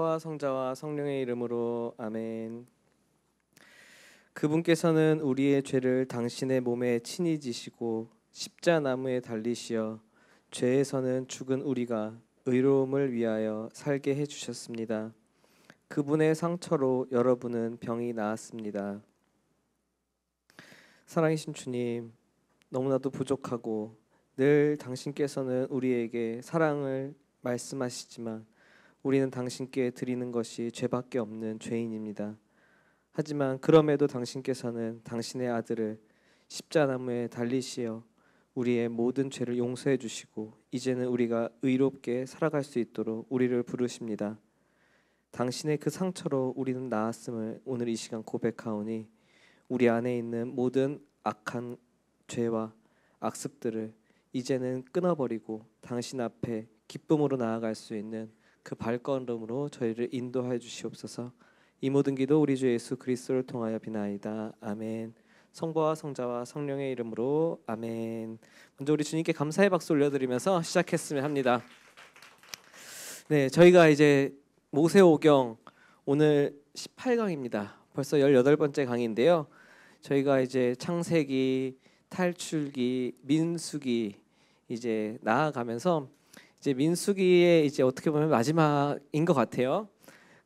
성부와 성자와 성령의 이름으로 아멘. 그분께서는 우리의 죄를 당신의 몸에 친히 지시고 십자나무에 달리시어 죄에서는 죽은 우리가 의로움을 위하여 살게 해 주셨습니다. 그분의 상처로 여러분은 병이 나았습니다. 사랑이신 주님, 너무나도 부족하고 늘 당신께서는 우리에게 사랑을 말씀하시지만 우리는 당신께 드리는 것이 죄밖에 없는 죄인입니다. 하지만 그럼에도 당신께서는 당신의 아들을 십자나무에 달리시어 우리의 모든 죄를 용서해 주시고 이제는 우리가 의롭게 살아갈 수 있도록 우리를 부르십니다. 당신의 그 상처로 우리는 나았음을 오늘 이 시간 고백하오니 우리 안에 있는 모든 악한 죄와 악습들을 이제는 끊어버리고 당신 앞에 기쁨으로 나아갈 수 있는 그 발걸음으로 저희를 인도하여 주시옵소서. 이 모든 기도 우리 주 예수 그리스도를 통하여 비나이다. 아멘. 성부와 성자와 성령의 이름으로 아멘. 먼저 우리 주님께 감사의 박수 올려드리면서 시작했으면 합니다. 네, 저희가 이제 모세오경 오늘 18강입니다. 벌써 18번째 강인데요. 저희가 이제 창세기, 탈출기, 민수기 이제 나아가면서 이제 민수기의 이제 어떻게 보면 마지막인 것 같아요.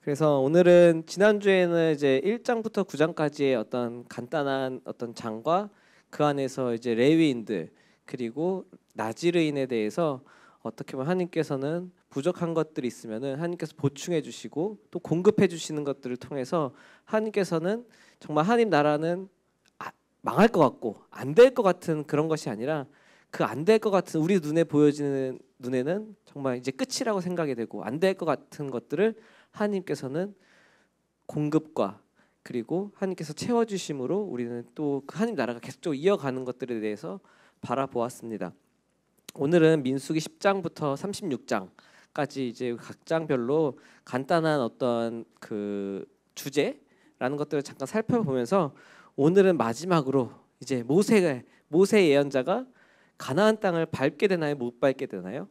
그래서 오늘은 지난주에는 이제 1장부터 9장까지의 어떤 간단한 어떤 장과 그 안에서 이제 레위인들 그리고 나지르인에 대해서 어떻게 보면 하나님께서는 부족한 것들이 있으면은 하나님께서 보충해 주시고 또 공급해 주시는 것들을 통해서 하나님께서는 정말 하나님 나라는 아, 망할 것 같고 안 될 것 같은 그런 것이 아니라 그 안 될 것 같은 우리 눈에 보여지는 눈에는 정말 이제 끝이라고 생각이 되고 안 될 것 같은 것들을 하나님께서는 공급과 그리고 하나님께서 채워주심으로 우리는 또 그 하나님 나라가 계속 이어가는 것들에 대해서 바라보았습니다. 오늘은 민수기 10장부터 36장까지 이제 각 장별로 간단한 어떤 그 주제라는 것들을 잠깐 살펴보면서 오늘은 마지막으로 이제 모세의 모세 예언자가 가나안 땅을 밟게 되나요? 못 밟게 되나요?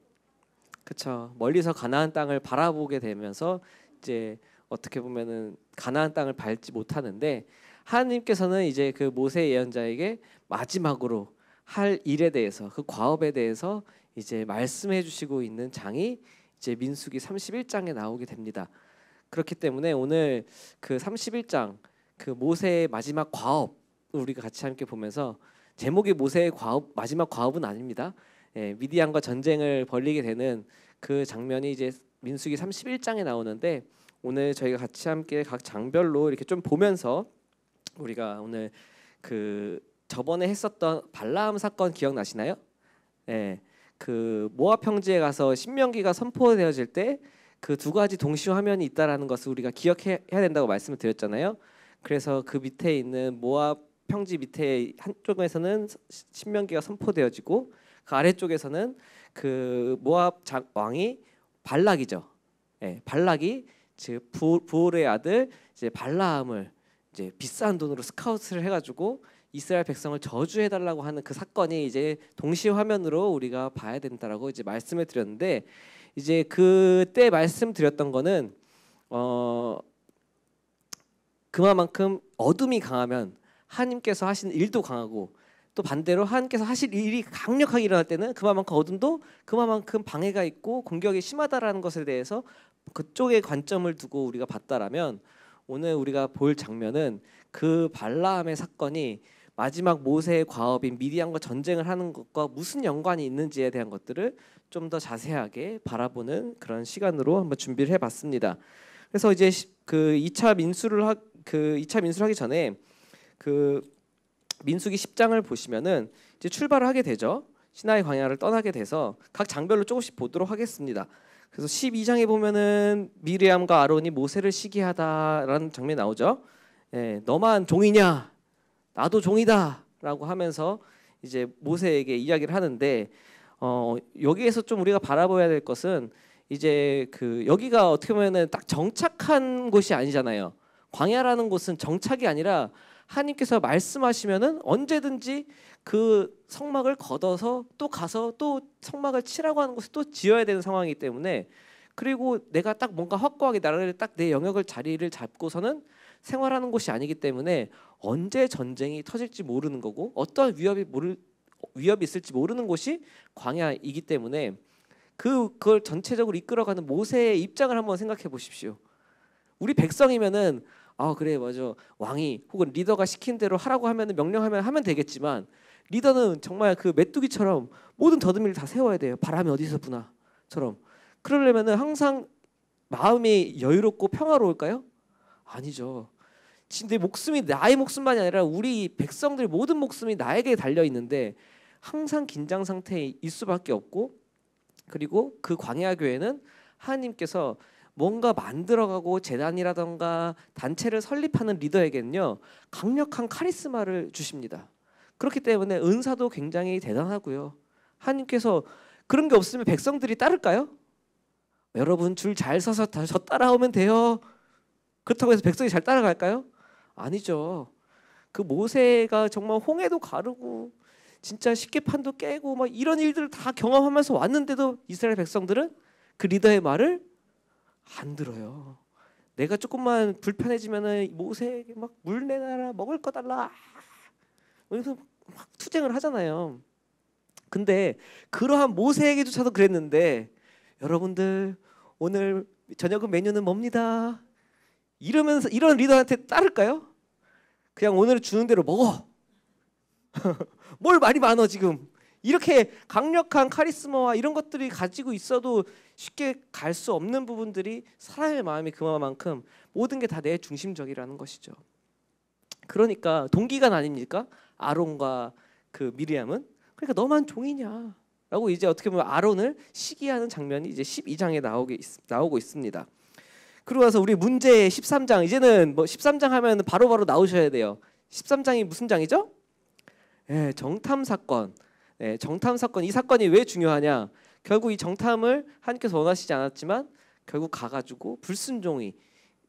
그렇죠. 멀리서 가나안 땅을 바라보게 되면서 이제 어떻게 보면은 가나안 땅을 밟지 못하는데 하나님께서는 이제 그 모세 예언자에게 마지막으로 할 일에 대해서 그 과업에 대해서 이제 말씀해 주시고 있는 장이 이제 민수기 31장에 나오게 됩니다. 그렇기 때문에 오늘 그 31장 그 모세의 마지막 과업 우리가 같이 함께 보면서 제목이 모세의 과업, 마지막 과업은 아닙니다. 예, 미디안과 전쟁을 벌리게 되는 그 장면이 이제 민수기 31장에 나오는데 오늘 저희가 같이 함께 각 장별로 이렇게 좀 보면서 우리가 오늘 그 저번에 했었던 발라함 사건 기억나시나요? 예. 그 모압 평지에 가서 신명기가 선포되어질 때 그 두 가지 동시 화면이 있다라는 것을 우리가 기억해야 된다고 말씀을 드렸잖아요. 그래서 그 밑에 있는 모압 평지 밑에 한쪽에서는 신명기가 선포되어지고 그 아래쪽에서는 그 모압 왕이 발락이죠. 예, 발락이 즉 부올의 아들 이제 발라함을 이제 비싼 돈으로 스카우트를 해가지고 이스라엘 백성을 저주해 달라고 하는 그 사건이 이제 동시 화면으로 우리가 봐야 된다라고 이제 말씀을 드렸는데 이제 그때 말씀드렸던 거는 어 그만큼 어둠이 강하면 하나님께서 하신 일도 강하고 또 반대로 하나님께서 하실 일이 강력하게 일어날 때는 그만큼 어둠도 그만큼 방해가 있고 공격이 심하다라는 것에 대해서 그쪽의 관점을 두고 우리가 봤다라면 오늘 우리가 볼 장면은 그 발라함의 사건이 마지막 모세의 과업인 미디안과 전쟁을 하는 것과 무슨 연관이 있는지에 대한 것들을 좀 더 자세하게 바라보는 그런 시간으로 한번 준비를 해봤습니다. 그래서 이제 그 2차 민수를 하, 그 2차 민수를 하기 전에 그 민수기 10장을 보시면은 이제 출발을 하게 되죠. 신하의 광야를 떠나게 돼서 각 장별로 조금씩 보도록 하겠습니다. 그래서 12장에 보면은 미리암과 아론이 모세를 시기하다라는 장면이 나오죠. 예, 너만 종이냐? 나도 종이다라고 하면서 이제 모세에게 이야기를 하는데 어, 여기에서 좀 우리가 바라봐야 될 것은 이제 그 여기가 어떻게 보면은 딱 정착한 곳이 아니잖아요. 광야라는 곳은 정착이 아니라 하나님께서 말씀하시면은 언제든지 그 성막을 걷어서 또 가서 또 성막을 치라고 하는 곳을또 지어야 되는 상황이기 때문에 그리고 내가 딱 뭔가 확고하게 나를 딱 내 영역을 자리를 잡고서는 생활하는 곳이 아니기 때문에 언제 전쟁이 터질지 모르는 거고 어떠한 위협이 모를 위협이 있을지 모르는 곳이 광야이기 때문에 그 그걸 전체적으로 이끌어가는 모세의 입장을 한번 생각해 보십시오. 우리 백성이면은 아 그래 맞아 왕이 혹은 리더가 시킨 대로 하라고 하면 명령하면 하면 되겠지만 리더는 정말 그 메뚜기처럼 모든 더듬이를 다 세워야 돼요 바람이 어디서 부나처럼 그러려면 항상 마음이 여유롭고 평화로울까요? 아니죠 내 목숨이 나의 목숨만이 아니라 우리 백성들 모든 목숨이 나에게 달려 있는데 항상 긴장 상태에 있을 수밖에 없고 그리고 그 광야 교회는 하나님께서 뭔가 만들어가고 재단이라던가 단체를 설립하는 리더에게는요 강력한 카리스마를 주십니다. 그렇기 때문에 은사도 굉장히 대단하고요. 하나님께서 그런 게 없으면 백성들이 따를까요? 여러분 줄 잘 서서 저 따라오면 돼요. 그렇다고 해서 백성이 잘 따라갈까요? 아니죠. 그 모세가 정말 홍해도 가르고 진짜 쉽게 판도 깨고 막 이런 일들을 다 경험하면서 왔는데도 이스라엘 백성들은 그 리더의 말을 안 들어요. 내가 조금만 불편해지면은 모세 막물 내놔라 먹을 거 달라 그래서 막 투쟁을 하잖아요. 근데 그러한 모세에게조차도 그랬는데 여러분들 오늘 저녁은 메뉴는 뭡니다. 이러면서 이런 리더한테 따를까요? 그냥 오늘 주는 대로 먹어. 뭘 말이 많어 지금. 이렇게 강력한 카리스마와 이런 것들이 가지고 있어도 쉽게 갈 수 없는 부분들이 사람의 마음이 그만큼 모든 게 다 내 중심적이라는 것이죠. 그러니까 동기가 아닙니까? 아론과 그 미리암은 그러니까 너만 종이냐? 라고 이제 어떻게 보면 아론을 시기하는 장면이 이제 12장에 나오게 나오고 있습니다. 그러고 나서 우리 문제 13장 이제는 뭐 13장 하면 바로바로 바로 나오셔야 돼요. 13장이 무슨 장이죠? 예, 정탐 사건. 예, 정탐 사건 이 사건이 왜 중요하냐? 결국 이 정탐을 하나님께서 원하시지 않았지만 결국 가가지고 불순종이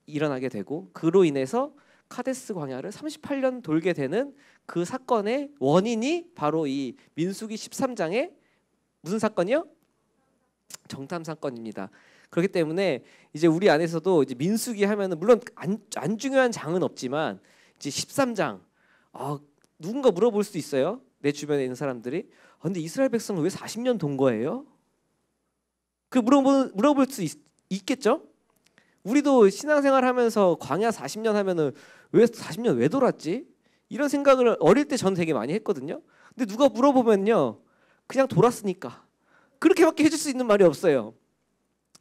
일어나게 되고 그로 인해서 카데스 광야를 38년 돌게 되는 그 사건의 원인이 바로 이 민수기 13장의 무슨 사건이요? 정탐 사건입니다. 그렇기 때문에 이제 우리 안에서도 이제 민수기 하면은 물론 안, 안 중요한 장은 없지만 이제 13장 아 누군가 물어볼 수 있어요. 내 주변에 있는 사람들이 아, 근데 이스라엘 백성은 왜 40년 동 거예요? 그 물어보 물어볼 수 있, 겠죠 우리도 신앙생활 하면서 광야 40년 하면은 왜 40년 왜 돌았지? 이런 생각을 어릴 때전 되게 많이 했거든요. 근데 누가 물어보면요. 그냥 돌았으니까. 그렇게밖에 해줄 수 있는 말이 없어요.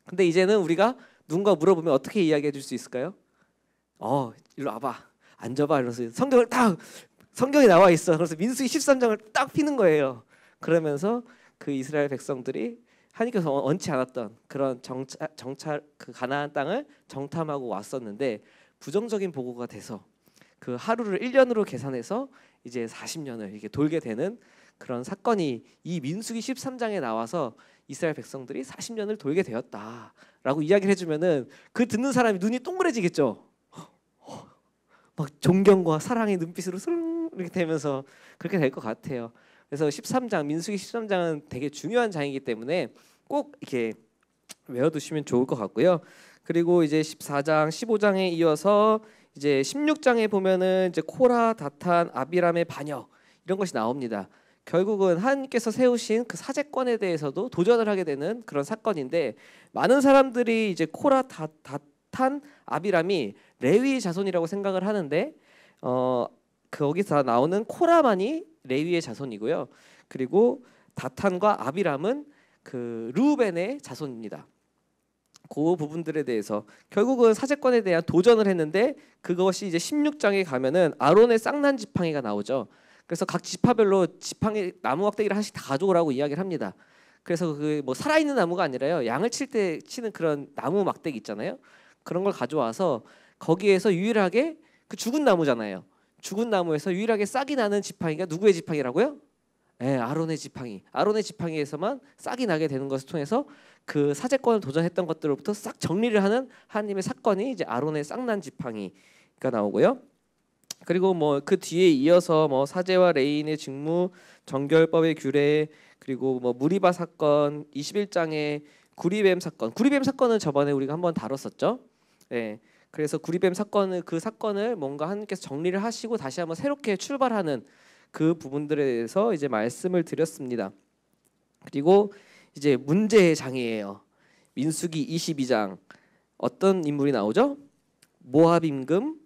근데 이제는 우리가 누군가 물어보면 어떻게 이야기해 줄 수 있을까요? 어, 일로 와봐. 앉아봐. 이러면서 성경을 딱 성경이 나와 있어. 그래서 민수기 13장을 딱 피는 거예요. 그러면서 그 이스라엘 백성들이 하나님께서 원치 않았던 그런 정차, 정차 그 가나안 땅을 정탐하고 왔었는데 부정적인 보고가 돼서 그 하루를 1년으로 계산해서 이제 40년을 이렇게 돌게 되는 그런 사건이 이 민수기 13장에 나와서 이스라엘 백성들이 40년을 돌게 되었다라고 이야기를 해주면은 그 듣는 사람이 눈이 동그래지겠죠. 막 존경과 사랑의 눈빛으로 이렇게 되면서 그렇게 될 것 같아요. 그래서 13장 민수기 13장은 되게 중요한 장이기 때문에 꼭 이렇게 외워두시면 좋을 것 같고요. 그리고 이제 14장, 15장에 이어서 이제 16장에 보면은 이제 코라, 다탄, 아비람의 반역 이런 것이 나옵니다. 결국은 하나님께서 세우신 그 사제권에 대해서도 도전을 하게 되는 그런 사건인데 많은 사람들이 이제 코라, 다, 다탄, 아비람이 레위 자손이라고 생각을 하는데 어 거기서 나오는 코라만이 레위의 자손이고요. 그리고 다탄과 아비람은 그 루벤의 자손입니다. 그 부분들에 대해서 결국은 사제권에 대한 도전을 했는데 그것이 이제 16장에 가면은 아론의 쌍난 지팡이가 나오죠. 그래서 각 지파별로 지팡이 나무 막대기를 하나씩 다 가져오라고 이야기를 합니다. 그래서 그 뭐 살아있는 나무가 아니라요. 양을 칠 때 치는 그런 나무 막대기 있잖아요. 그런 걸 가져와서 거기에서 유일하게 그 죽은 나무잖아요. 죽은 나무에서 유일하게 싹이 나는 지팡이가 누구의 지팡이라고요? 예, 아론의 지팡이. 아론의 지팡이에서만 싹이 나게 되는 것을 통해서 그 사제권을 도전했던 것들로부터 싹 정리를 하는 하나님의 사건이 이제 아론의 싹난 지팡이가 나오고요. 그리고 뭐 그 뒤에 이어서 뭐 사제와 레인의 직무, 정결법의 규례, 그리고 뭐 무리바 사건, 21장의 구리뱀 사건. 구리뱀 사건은 저번에 우리가 한번 다뤘었죠. 예. 그래서 구리뱀 사건을 그 사건을 뭔가 하나님께서 정리를 하시고 다시 한번 새롭게 출발하는 그 부분들에 대해서 이제 말씀을 드렸습니다. 그리고 이제 문제의 장이에요. 민수기 22장 어떤 인물이 나오죠? 모압 임금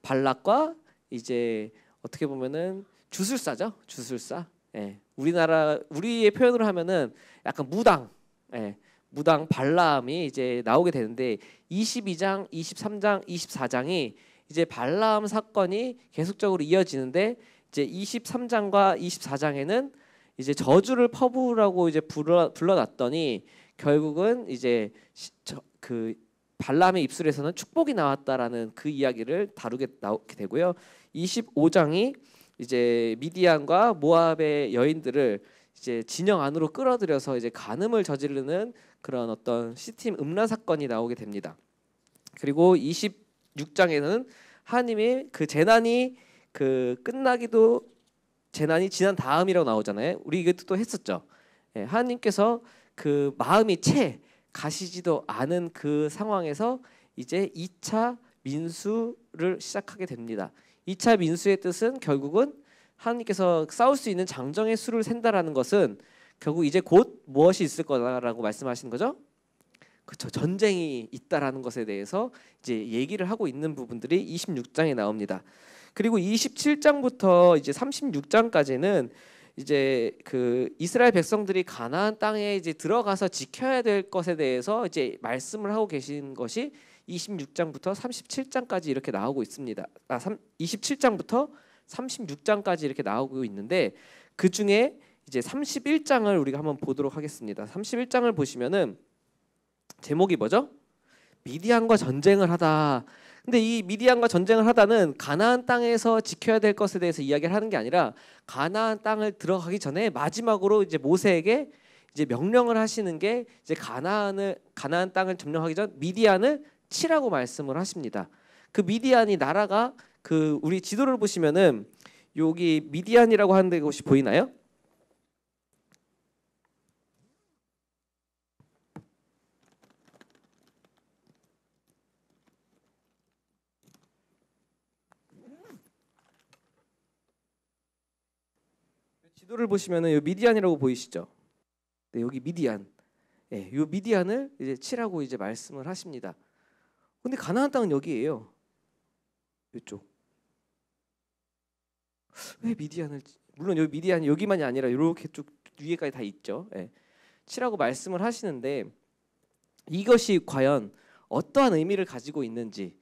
발락과 이제 어떻게 보면은 주술사죠. 주술사. 예. 우리나라 우리의 표현으로 하면은 약간 무당. 예. 무당 발람이 이제 나오게 되는데 22장, 23장, 24장이 이제 발람 사건이 계속적으로 이어지는데 이제 23장과 24장에는 이제 저주를 퍼부라고 으 이제 불러 불러놨더니 결국은 이제 시, 저, 그 발람의 입술에서는 축복이 나왔다라는 그 이야기를 다루게 나오게 되고요. 25장이 이제 미디안과 모압의 여인들을 이제 진영 안으로 끌어들여서 이제 간음을 저지르는 그런 어떤 시팀 음란 사건이 나오게 됩니다. 그리고 26장에는 하나님이 그 재난이 그 끝나기도 재난이 지난 다음이라고 나오잖아요. 우리 이것도 또 했었죠. 예, 하나님께서 그 마음이 채 가시지도 않은 그 상황에서 이제 2차 민수를 시작하게 됩니다. 2차 민수의 뜻은 결국은 하나님께서 싸울 수 있는 장정의 수를 센다라는 것은 결국 이제 곧 무엇이 있을 거다라고 말씀하시는 거죠. 그렇죠. 전쟁이 있다라는 것에 대해서 이제 얘기를 하고 있는 부분들이 26장에 나옵니다. 그리고 27장부터 이제 36장까지는 이제 그 이스라엘 백성들이 가나안 땅에 이제 들어가서 지켜야 될 것에 대해서 이제 말씀을 하고 계신 것이 26장부터 37장까지 이렇게 나오고 있습니다. 아, 3, 27장부터 36장까지 이렇게 나오고 있는데 그 중에 이제 31장을 우리가 한번 보도록 하겠습니다. 31장을 보시면은 제목이 뭐죠? 미디안과 전쟁을 하다. 근데 이 미디안과 전쟁을 하다는 가나안 땅에서 지켜야 될 것에 대해서 이야기를 하는 게 아니라 가나안 땅을 들어가기 전에 마지막으로 이제 모세에게 이제 명령을 하시는 게 이제 가나안을 가나안 땅을 점령하기 전 미디안을 치라고 말씀을 하십니다. 그 미디안이 나라가 그 우리 지도를 보시면은 여기 미디안이라고 하는데 혹시 보이나요? 지도를 보시면은 미디안이라고 보이시죠? 네, 여기 미디안. 예, 네, 요 미디안을 이제 치라고 이제 말씀을 하십니다. 근데 가나안 땅은 여기에요. 이쪽. 왜 미디안을 물론 여 미디안 여기만이 아니라 이렇게 쭉 위에까지 다 있죠. 예. 치라고 말씀을 하시는데 이것이 과연 어떠한 의미를 가지고 있는지에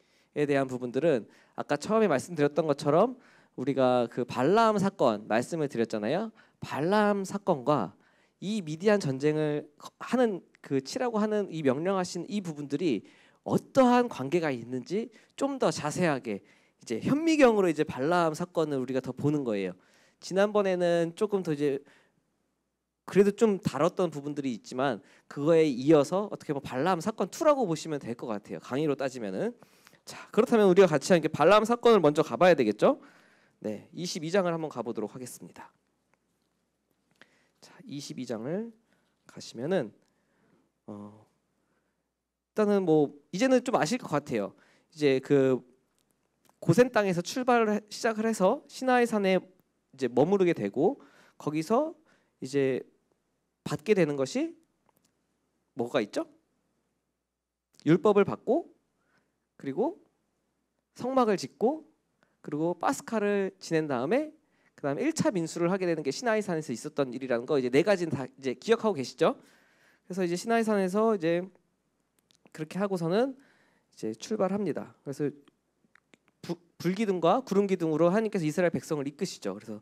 대한 부분들은 아까 처음에 말씀드렸던 것처럼 우리가 그 발라암 사건 말씀을 드렸잖아요. 발라암 사건과 이 미디안 전쟁을 하는 그 치라고 하는 이 명령하신 이 부분들이 어떠한 관계가 있는지 좀 더 자세하게 이제 현미경으로 이제 발라암 사건을 우리가 더 보는 거예요. 지난번에는 조금 더 이제 그래도 좀 다뤘던 부분들이 있지만 그거에 이어서 어떻게 보면 발라암 사건 2라고 보시면 될 것 같아요. 강의로 따지면은 자 그렇다면 우리가 같이 함께 발라암 사건을 먼저 가봐야 되겠죠? 네, 22장을 한번 가보도록 하겠습니다. 자, 22장을 가시면은 어, 일단은 뭐 이제는 좀 아실 것 같아요. 이제 그 고센 땅에서 출발을 시작을 해서 시나이 산에 이제 머무르게 되고 거기서 이제 받게 되는 것이 뭐가 있죠? 율법을 받고 그리고 성막을 짓고 그리고 파스칼을 지낸 다음에 그다음에 1차 민수를 하게 되는 게 시나이 산에서 있었던 일이라는 거 이제 네 가지는 다 이제 기억하고 계시죠? 그래서 이제 시나이 산에서 이제 그렇게 하고서는 이제 출발합니다. 그래서 부, 불기둥과 구름 기둥으로 하나님께서 이스라엘 백성을 이끄시죠. 그래서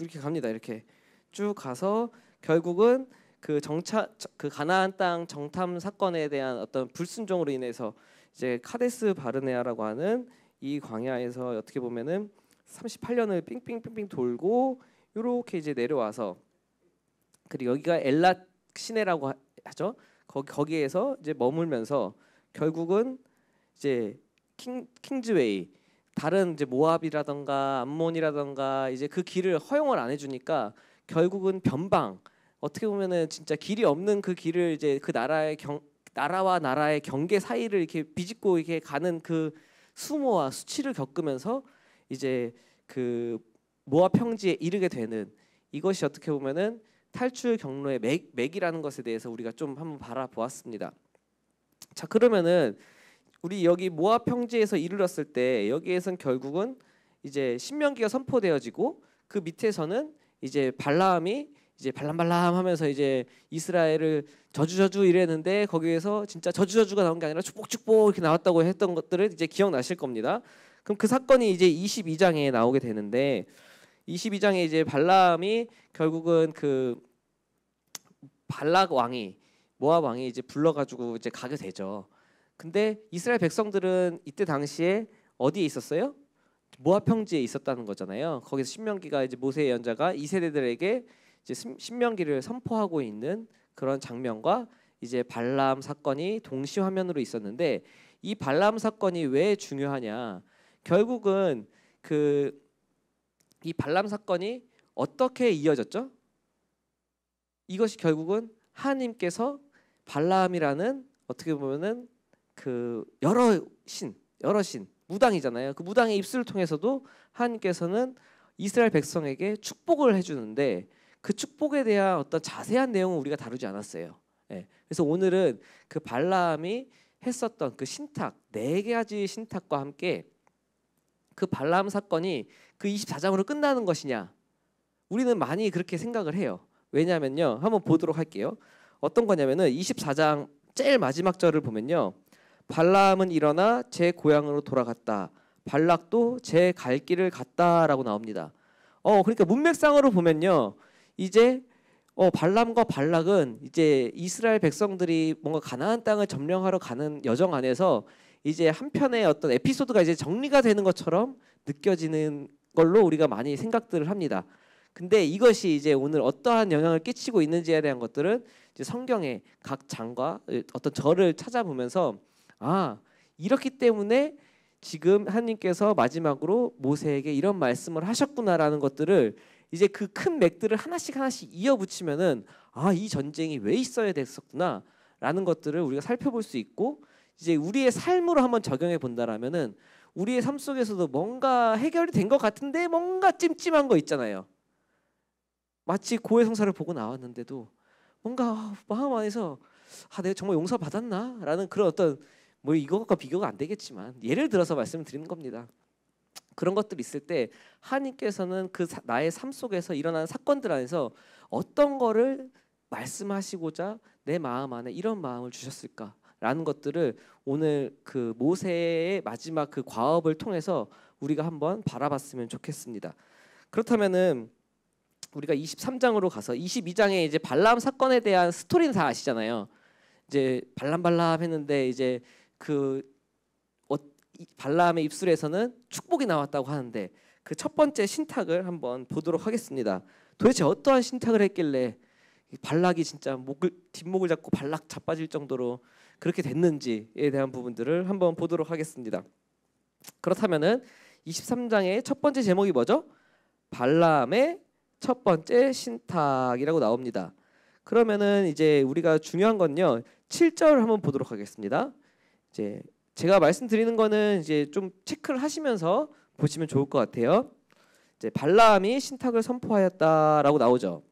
이렇게 갑니다. 이렇게 쭉 가서 결국은 그 정차 그 가나안 땅 정탐 사건에 대한 어떤 불순종으로 인해서 이제 카데스 바르네아라고 하는 이 광야에서 어떻게 보면은 38년을 빙빙빙빙 돌고 이렇게 이제 내려와서 그리고 여기가 엘라 시내라고 하죠. 거기 거기에서 이제 머물면서 결국은 이제 킹 킹즈웨이 다른 이제 모압이라던가 암몬이라던가 이제 그 길을 허용을 안 해주니까 결국은 변방 어떻게 보면은 진짜 길이 없는 그 길을 이제 그 나라의 경 나라와 나라의 경계 사이를 이렇게 비집고 이렇게 가는 그 수모와 수치를 겪으면서 이제 그 모아 평지에 이르게 되는 이것이 어떻게 보면은 탈출 경로의 맥, 맥이라는 것에 대해서 우리가 좀 한번 바라보았습니다. 자 그러면은 우리 여기 모아 평지에서 이르렀을 때 여기에선 결국은 이제 신명기가 선포되어지고 그 밑에서는 이제 발라함이 이제 발람발람하면서 이제 이스라엘을 저주저주 이랬는데 거기에서 진짜 저주저주가 나온 게 아니라 축복축복 이렇게 나왔다고 했던 것들을 이제 기억나실 겁니다. 그럼 그 사건이 이제 22장에 나오게 되는데 22장에 이제 발람이 결국은 그 발락 왕이 모압 왕이 이제 불러가지고 이제 가게 되죠. 근데 이스라엘 백성들은 이때 당시에 어디에 있었어요? 모압 평지에 있었다는 거잖아요. 거기서 신명기가 이제 모세의 연자가 이 세대들에게 이제 신명기를 선포하고 있는 그런 장면과 이제 발람 사건이 동시 화면으로 있었는데 이 발람 사건이 왜 중요하냐? 결국은 그이 발람 사건이 어떻게 이어졌죠? 이것이 결국은 하나님께서 발람이라는 어떻게 보면은 그 여러 신, 여러 신 무당이잖아요. 그 무당의 입술을 통해서도 하나님께서는 이스라엘 백성에게 축복을 해주는데 그 축복에 대한 어떤 자세한 내용은 우리가 다루지 않았어요. 예. 그래서 오늘은 그 발람이 했었던 그 신탁 네 가지 신탁과 함께 그 발람 사건이 그 24장으로 끝나는 것이냐? 우리는 많이 그렇게 생각을 해요. 왜냐면요. 한번 보도록 할게요. 어떤 거냐면은 24장 제일 마지막 절을 보면요. 발람은 일어나 제 고향으로 돌아갔다. 발락도 제 갈 길을 갔다라고 나옵니다. 어, 그러니까 문맥상으로 보면요. 이제 어, 발람과 발락은 이제 이스라엘 백성들이 뭔가 가나안 땅을 점령하러 가는 여정 안에서 이제 한편의 어떤 에피소드가 이제 정리가 되는 것처럼 느껴지는 걸로 우리가 많이 생각들을 합니다. 근데 이것이 이제 오늘 어떠한 영향을 끼치고 있는지에 대한 것들은 이제 성경의 각 장과 어떤 절을 찾아보면서 아 이렇기 때문에 지금 하나님께서 마지막으로 모세에게 이런 말씀을 하셨구나라는 것들을 이제 그 큰 맥들을 하나씩 하나씩 이어붙이면은 아 이 전쟁이 왜 있어야 됐었구나라는 것들을 우리가 살펴볼 수 있고 이제 우리의 삶으로 한번 적용해 본다라면은 우리의 삶 속에서도 뭔가 해결이 된 것 같은데 뭔가 찜찜한 거 있잖아요. 마치 고해 성사를 보고 나왔는데도 뭔가 마음 안에서 아 내가 정말 용서 받았나라는 그런 어떤 뭐 이것과 비교가 안 되겠지만 예를 들어서 말씀 드리는 겁니다. 그런 것들이 있을 때 하나님께서는 그 사, 나의 삶 속에서 일어나는 사건들 안에서 어떤 거를 말씀하시고자 내 마음 안에 이런 마음을 주셨을까라는 것들을 오늘 그 모세의 마지막 그 과업을 통해서 우리가 한번 바라봤으면 좋겠습니다. 그렇다면은 우리가 23장으로 가서 22장에 이제 발람 사건에 대한 스토리는 다 아시잖아요. 이제 발람 발람 했는데 이제 그 발람의 입술에서는 축복이 나왔다고 하는데 그 첫 번째 신탁을 한번 보도록 하겠습니다. 도대체 어떠한 신탁을 했길래 발락이 진짜 목을 뒷목을 잡고 발락 자빠질 정도로 그렇게 됐는지에 대한 부분들을 한번 보도록 하겠습니다. 그렇다면은 23장의 첫 번째 제목이 뭐죠? 발람의 첫 번째 신탁이라고 나옵니다. 그러면은 이제 우리가 중요한 건요. 7절을 한번 보도록 하겠습니다. 이제 제가 말씀드리는 거는 이제 좀 체크를 하시면서 보시면 좋을 것 같아요. 이제 발라함이 신탁을 선포하였다라고 나오죠.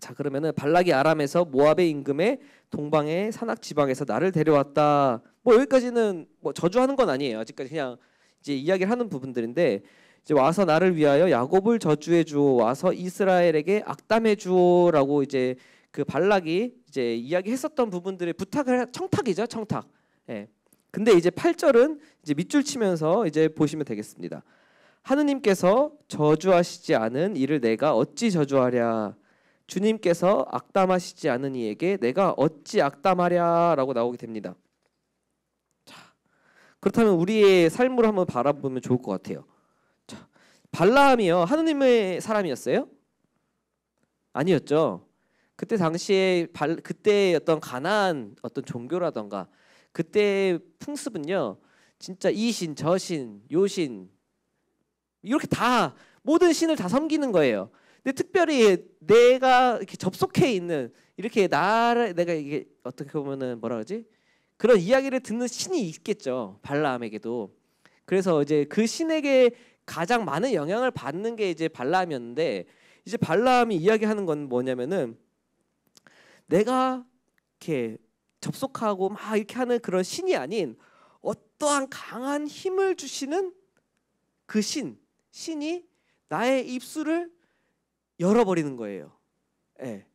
자 그러면은 발락이 아람에서 모압의 임금의 동방의 산악 지방에서 나를 데려왔다. 뭐 여기까지는 뭐 저주하는 건 아니에요. 아직까지 그냥 이제 이야기를 하는 부분들인데 이제 와서 나를 위하여 야곱을 저주해 주오 와서 이스라엘에게 악담해 주오라고 이제 그 발락이 이제 이야기했었던 부분들의 부탁을 청탁이죠 청탁 예 근데 이제 8절은 이제 밑줄 치면서 이제 보시면 되겠습니다. 하느님께서 저주하시지 않은 이를 내가 어찌 저주하랴 주님께서 악담하시지 않은 이에게 내가 어찌 악담하랴라고 나오게 됩니다. 자, 그렇다면 우리의 삶을 한번 바라보면 좋을 것 같아요. 자, 발라함이요 하느님의 사람이었어요? 아니었죠. 그때 당시에 발, 그때 어떤 가난 어떤 종교라던가 그때 풍습은요. 진짜 이 신, 저 신, 요신 이렇게 다 모든 신을 다 섬기는 거예요. 근데 특별히 내가 이렇게 접속해 있는 이렇게 나를 내가 이게 어떻게 보면은 뭐라 그러지? 그런 이야기를 듣는 신이 있겠죠. 발라함에게도. 그래서 이제 그 신에게 가장 많은 영향을 받는 게 이제 발라함이었는데 이제 발라함이 이야기하는 건 뭐냐면은 내가 이렇게 접속하고 막 이렇게 하는 그런 신이 아닌 어떠한 강한 힘을 주시는 그 신, 신이 나의 입술을 열어버리는 거예요. 예.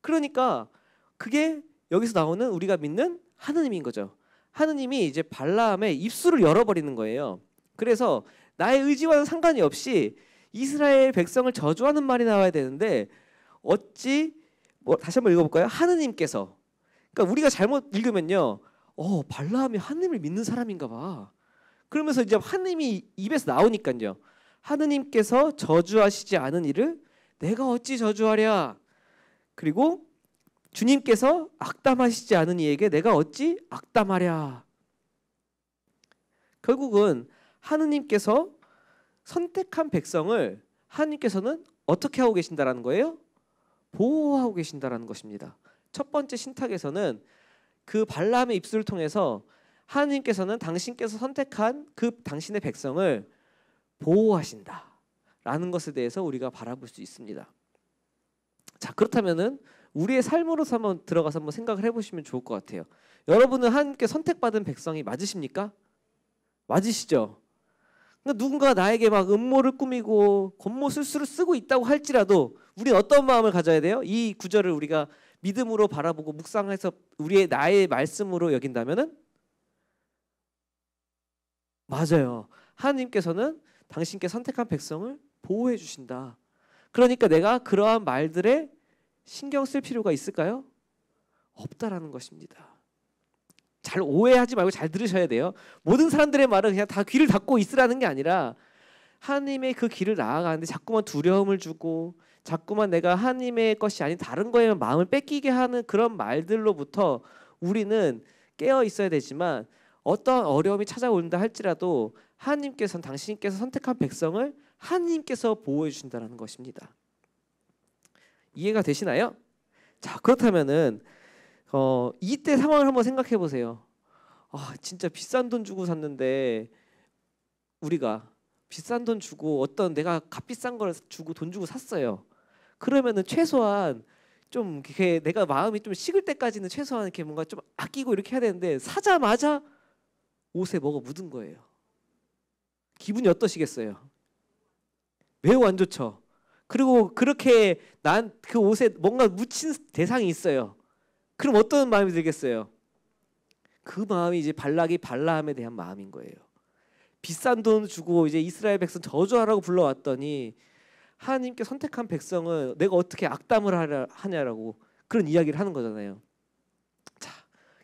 그러니까 그게 여기서 나오는 우리가 믿는 하느님인 거죠. 하느님이 이제 발라함의 입술을 열어버리는 거예요. 그래서 나의 의지와는 상관이 없이 이스라엘 백성을 저주하는 말이 나와야 되는데 어찌 뭐 다시 한번 읽어볼까요? 하느님께서 그러니까 우리가 잘못 읽으면요. 어, 발라함이 하느님을 믿는 사람인가 봐. 그러면서 이제 하느님이 입에서 나오니까요. 하느님께서 저주하시지 않은 일을 내가 어찌 저주하랴. 그리고 주님께서 악담하시지 않은 이에게 내가 어찌 악담하랴. 결국은 하느님께서 선택한 백성을 하느님께서는 어떻게 하고 계신다라는 거예요? 보호하고 계신다라는 것입니다. 첫 번째 신탁에서는 그 발람의 입술을 통해서 하나님께서는 당신께서 선택한 그 당신의 백성을 보호하신다. 라는 것에 대해서 우리가 바라볼 수 있습니다. 자, 그렇다면은 우리의 삶으로서 한번 들어가서 한번 생각을 해보시면 좋을 것 같아요. 여러분은 하나님께 선택받은 백성이 맞으십니까? 맞으시죠? 그러니까 누군가 나에게 막 음모를 꾸미고 권모술수를 쓰고 있다고 할지라도 우리 어떤 마음을 가져야 돼요? 이 구절을 우리가 믿음으로 바라보고 묵상해서 우리의 나의 말씀으로 여긴다면은 맞아요. 하나님께서는 당신께 선택한 백성을 보호해 주신다. 그러니까 내가 그러한 말들에 신경 쓸 필요가 있을까요? 없다라는 것입니다. 잘 오해하지 말고 잘 들으셔야 돼요. 모든 사람들의 말은 그냥 다 귀를 닫고 있으라는 게 아니라 하나님의 그 길을 나아가는데 자꾸만 두려움을 주고 자꾸만 내가 하나님의 것이 아닌 다른 거에만 마음을 뺏기게 하는 그런 말들로부터 우리는 깨어 있어야 되지만 어떠한 어려움이 찾아온다 할지라도 하나님께서는 당신께서 선택한 백성을 하나님께서 보호해 주신다는 것입니다. 이해가 되시나요? 자 그렇다면은 어, 이때 상황을 한번 생각해 보세요. 아 진짜 비싼 돈 주고 샀는데 우리가 비싼 돈 주고 어떤 내가 값비싼 걸 주고 돈 주고 샀어요. 그러면은 최소한 좀 이렇게 내가 마음이 좀 식을 때까지는 최소한 이렇게 뭔가 좀 아끼고 이렇게 해야 되는데 사자마자 옷에 뭐가 묻은 거예요. 기분이 어떠시겠어요? 매우 안 좋죠. 그리고 그렇게 난 그 옷에 뭔가 묻힌 대상이 있어요. 그럼 어떤 마음이 들겠어요? 그 마음이 이제 발락이 발라함에 대한 마음인 거예요. 비싼 돈 주고 이제 이스라엘 백성 저주하라고 불러왔더니 하나님께 선택한 백성은 내가 어떻게 악담을 하냐라고 그런 이야기를 하는 거잖아요. 자,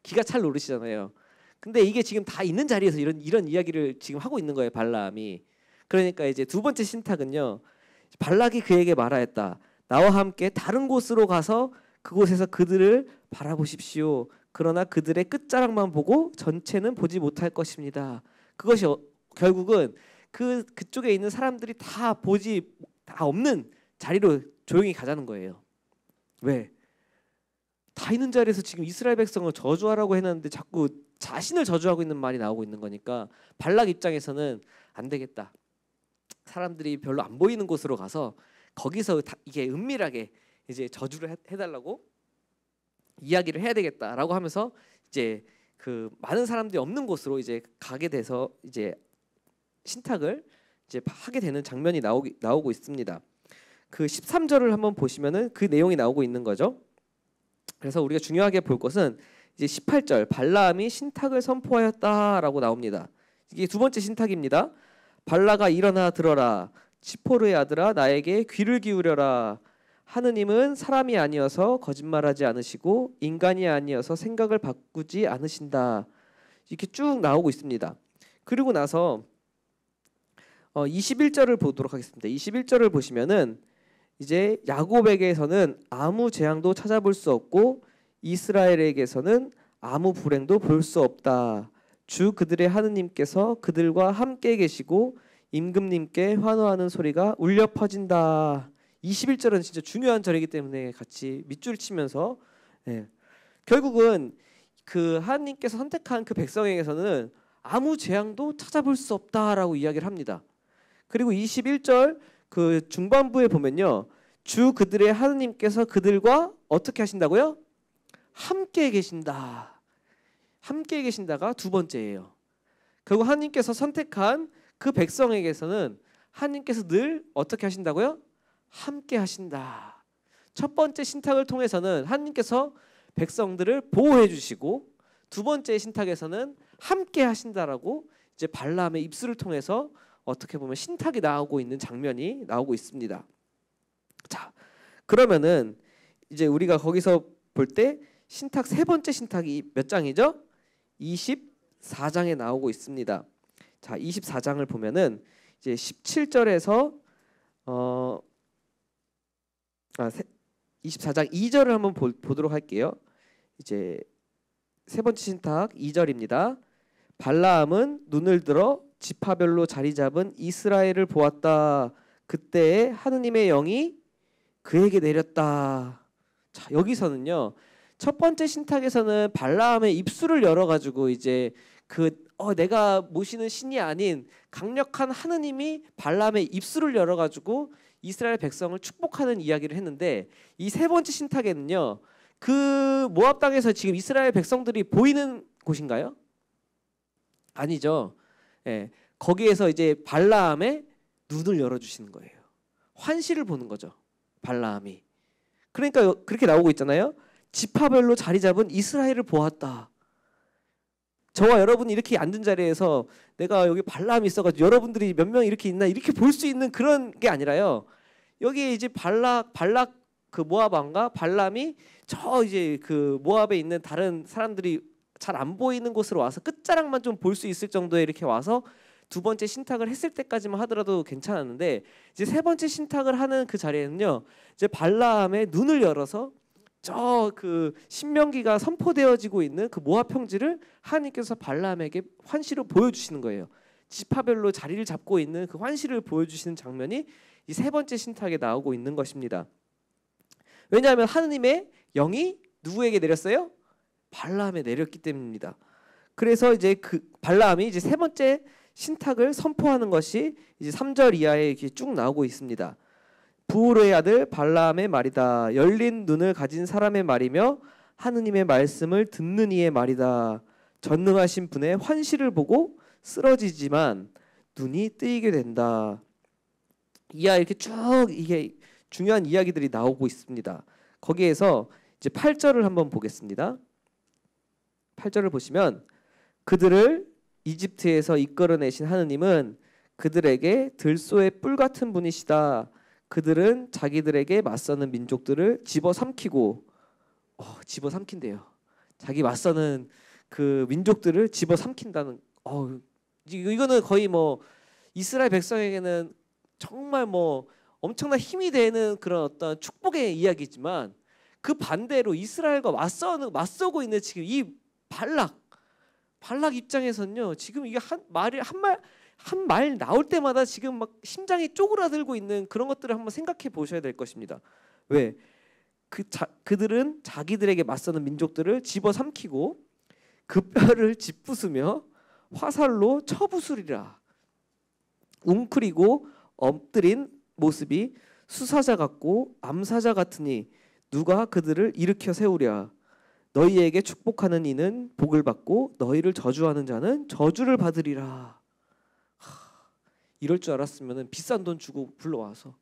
기가 찰 노릇이잖아요. 근데 이게 지금 다 있는 자리에서 이런 이런 이야기를 지금 하고 있는 거예요, 발라함이. 그러니까 이제 두 번째 신탁은요. 발락이 그에게 말하였다. 나와 함께 다른 곳으로 가서 그곳에서 그들을 바라보십시오. 그러나 그들의 끝자락만 보고 전체는 보지 못할 것입니다. 그것이 어, 결국은 그 그쪽에 있는 사람들이 다 보지 다 없는 자리로 조용히 가자는 거예요. 왜? 다 있는 자리에서 지금 이스라엘 백성을 저주하라고 해놨는데 자꾸 자신을 저주하고 있는 말이 나오고 있는 거니까 발락 입장에서는 안 되겠다. 사람들이 별로 안 보이는 곳으로 가서 거기서 이게 은밀하게 이제 저주를 해달라고 이야기를 해야 되겠다라고 하면서 이제 그 많은 사람들이 없는 곳으로 이제 가게 돼서 이제 신탁을 이제 하게 되는 장면이 나오기, 나오고 있습니다. 그 13절을 한번 보시면은 그 내용이 나오고 있는 거죠. 그래서 우리가 중요하게 볼 것은 이제 18절 발라함이 신탁을 선포하였다라고 나옵니다. 이게 두 번째 신탁입니다. 발라가 일어나 들어라 치포르의 아들아 나에게 귀를 기울여라 하느님은 사람이 아니어서 거짓말하지 않으시고 인간이 아니어서 생각을 바꾸지 않으신다 이렇게 쭉 나오고 있습니다. 그리고 나서 어, 21절을 보도록 하겠습니다. 21절을 보시면은 이제 야곱에게서는 아무 재앙도 찾아볼 수 없고 이스라엘에게서는 아무 불행도 볼 수 없다. 주 그들의 하느님께서 그들과 함께 계시고 임금님께 환호하는 소리가 울려 퍼진다. 21절은 진짜 중요한 절이기 때문에 같이 밑줄 치면서 예. 결국은 그하느님께서 선택한 그 백성에게서는 아무 재앙도 찾아볼 수 없다라고 이야기를 합니다. 그리고 21절 그 중반부에 보면요. 주 그들의 하느님께서 그들과 어떻게 하신다고요? 함께 계신다. 함께 계신다가 두 번째예요. 그리고 하느님께서 선택한 그 백성에게서는 하느님께서늘 어떻게 하신다고요? 함께 하신다. 첫 번째 신탁을 통해서는 하느님께서 백성들을 보호해 주시고 두 번째 신탁에서는 함께 하신다라고 이제 발람의 입술을 통해서 어떻게 보면 신탁이 나오고 있는 장면이 나오고 있습니다. 자, 그러면은 이제 우리가 거기서 볼 때 신탁 세 번째 신탁이 몇 장이죠? 24장에 나오고 있습니다. 자, 24장을 보면은 이제 17절에서 어 아, 24장 2절을 한번 보, 보도록 할게요. 이제 세 번째 신탁 2절입니다. 발라함은 눈을 들어 지파별로 자리 잡은 이스라엘을 보았다. 그때 하느님의 영이 그에게 내렸다. 자, 여기서는요. 첫 번째 신탁에서는 발라함의 입술을 열어 가지고 이제 그 어, 내가 모시는 신이 아닌 강력한 하느님이 발람의 입술을 열어 가지고 이스라엘 백성을 축복하는 이야기를 했는데 이 세 번째 신탁에는요. 그 모압 땅에서 지금 이스라엘 백성들이 보이는 곳인가요? 아니죠. 예, 거기에서 이제 발라함의 눈을 열어주시는 거예요. 환시를 보는 거죠. 발라함이. 그러니까 그렇게 나오고 있잖아요. 지파별로 자리 잡은 이스라엘을 보았다. 저와 여러분이 이렇게 앉은 자리에서 내가 여기 발람이 있어가지고 여러분들이 몇 명 이렇게 있나 이렇게 볼 수 있는 그런 게 아니라요. 여기에 이제 발락 발락 그 모압왕과 발람이 저 이제 그 모압에 있는 다른 사람들이 잘안 보이는 곳으로 와서 끝자락만 좀 볼 수 있을 정도에 이렇게 와서 두 번째 신탁을 했을 때까지만 하더라도 괜찮았는데 이제 세 번째 신탁을 하는 그 자리에는요 이제 발라함의 눈을 열어서 저 그 신명기가 선포되어지고 있는 그 모압 평지를 하나님께서 발라함에게 환시로 보여주시는 거예요. 지파별로 자리를 잡고 있는 그 환시를 보여주시는 장면이 이 세 번째 신탁에 나오고 있는 것입니다. 왜냐하면 하느님의 영이 누구에게 내렸어요? 발람에 내렸기 때문입니다. 그래서 이제 그 발람이 이제 세 번째 신탁을 선포하는 것이 이제 3절 이하에 이렇게 쭉 나오고 있습니다. 부우르의 아들 발람의 말이다. 열린 눈을 가진 사람의 말이며 하느님의 말씀을 듣는 이의 말이다. 전능하신 분의 환시를 보고 쓰러지지만 눈이 뜨이게 된다. 이하 이렇게 쭉 이게 중요한 이야기들이 나오고 있습니다. 거기에서 이제 8절을 한번 보겠습니다. 8절을 보시면 그들을 이집트에서 이끌어내신 하느님은 그들에게 들소의 뿔 같은 분이시다. 그들은 자기들에게 맞서는 민족들을 집어삼키고 어, 집어삼킨대요. 자기 맞서는 그 민족들을 집어삼킨다는 어, 이거는 거의 뭐 이스라엘 백성에게는 정말 뭐 엄청난 힘이 되는 그런 어떤 축복의 이야기지만 그 반대로 이스라엘과 맞서 맞서고 있는 지금 이 발락 발락 입장에서는요 지금 이게 한 말이 한말 한 말 나올 때마다 지금 막 심장이 쪼그라들고 있는 그런 것들을 한번 생각해 보셔야 될 것입니다. 왜? 그 자, 그들은 자기들에게 맞서는 민족들을 집어삼키고 그 뼈를 짓부수며 화살로 쳐부수리라. 웅크리고 엎드린 모습이 수사자 같고 암사자 같으니 누가 그들을 일으켜 세우랴. 너희에게 축복하는 이는 복을 받고 너희를 저주하는 자는 저주를 받으리라. 하, 이럴 줄 알았으면 비싼 돈 주고 불러와서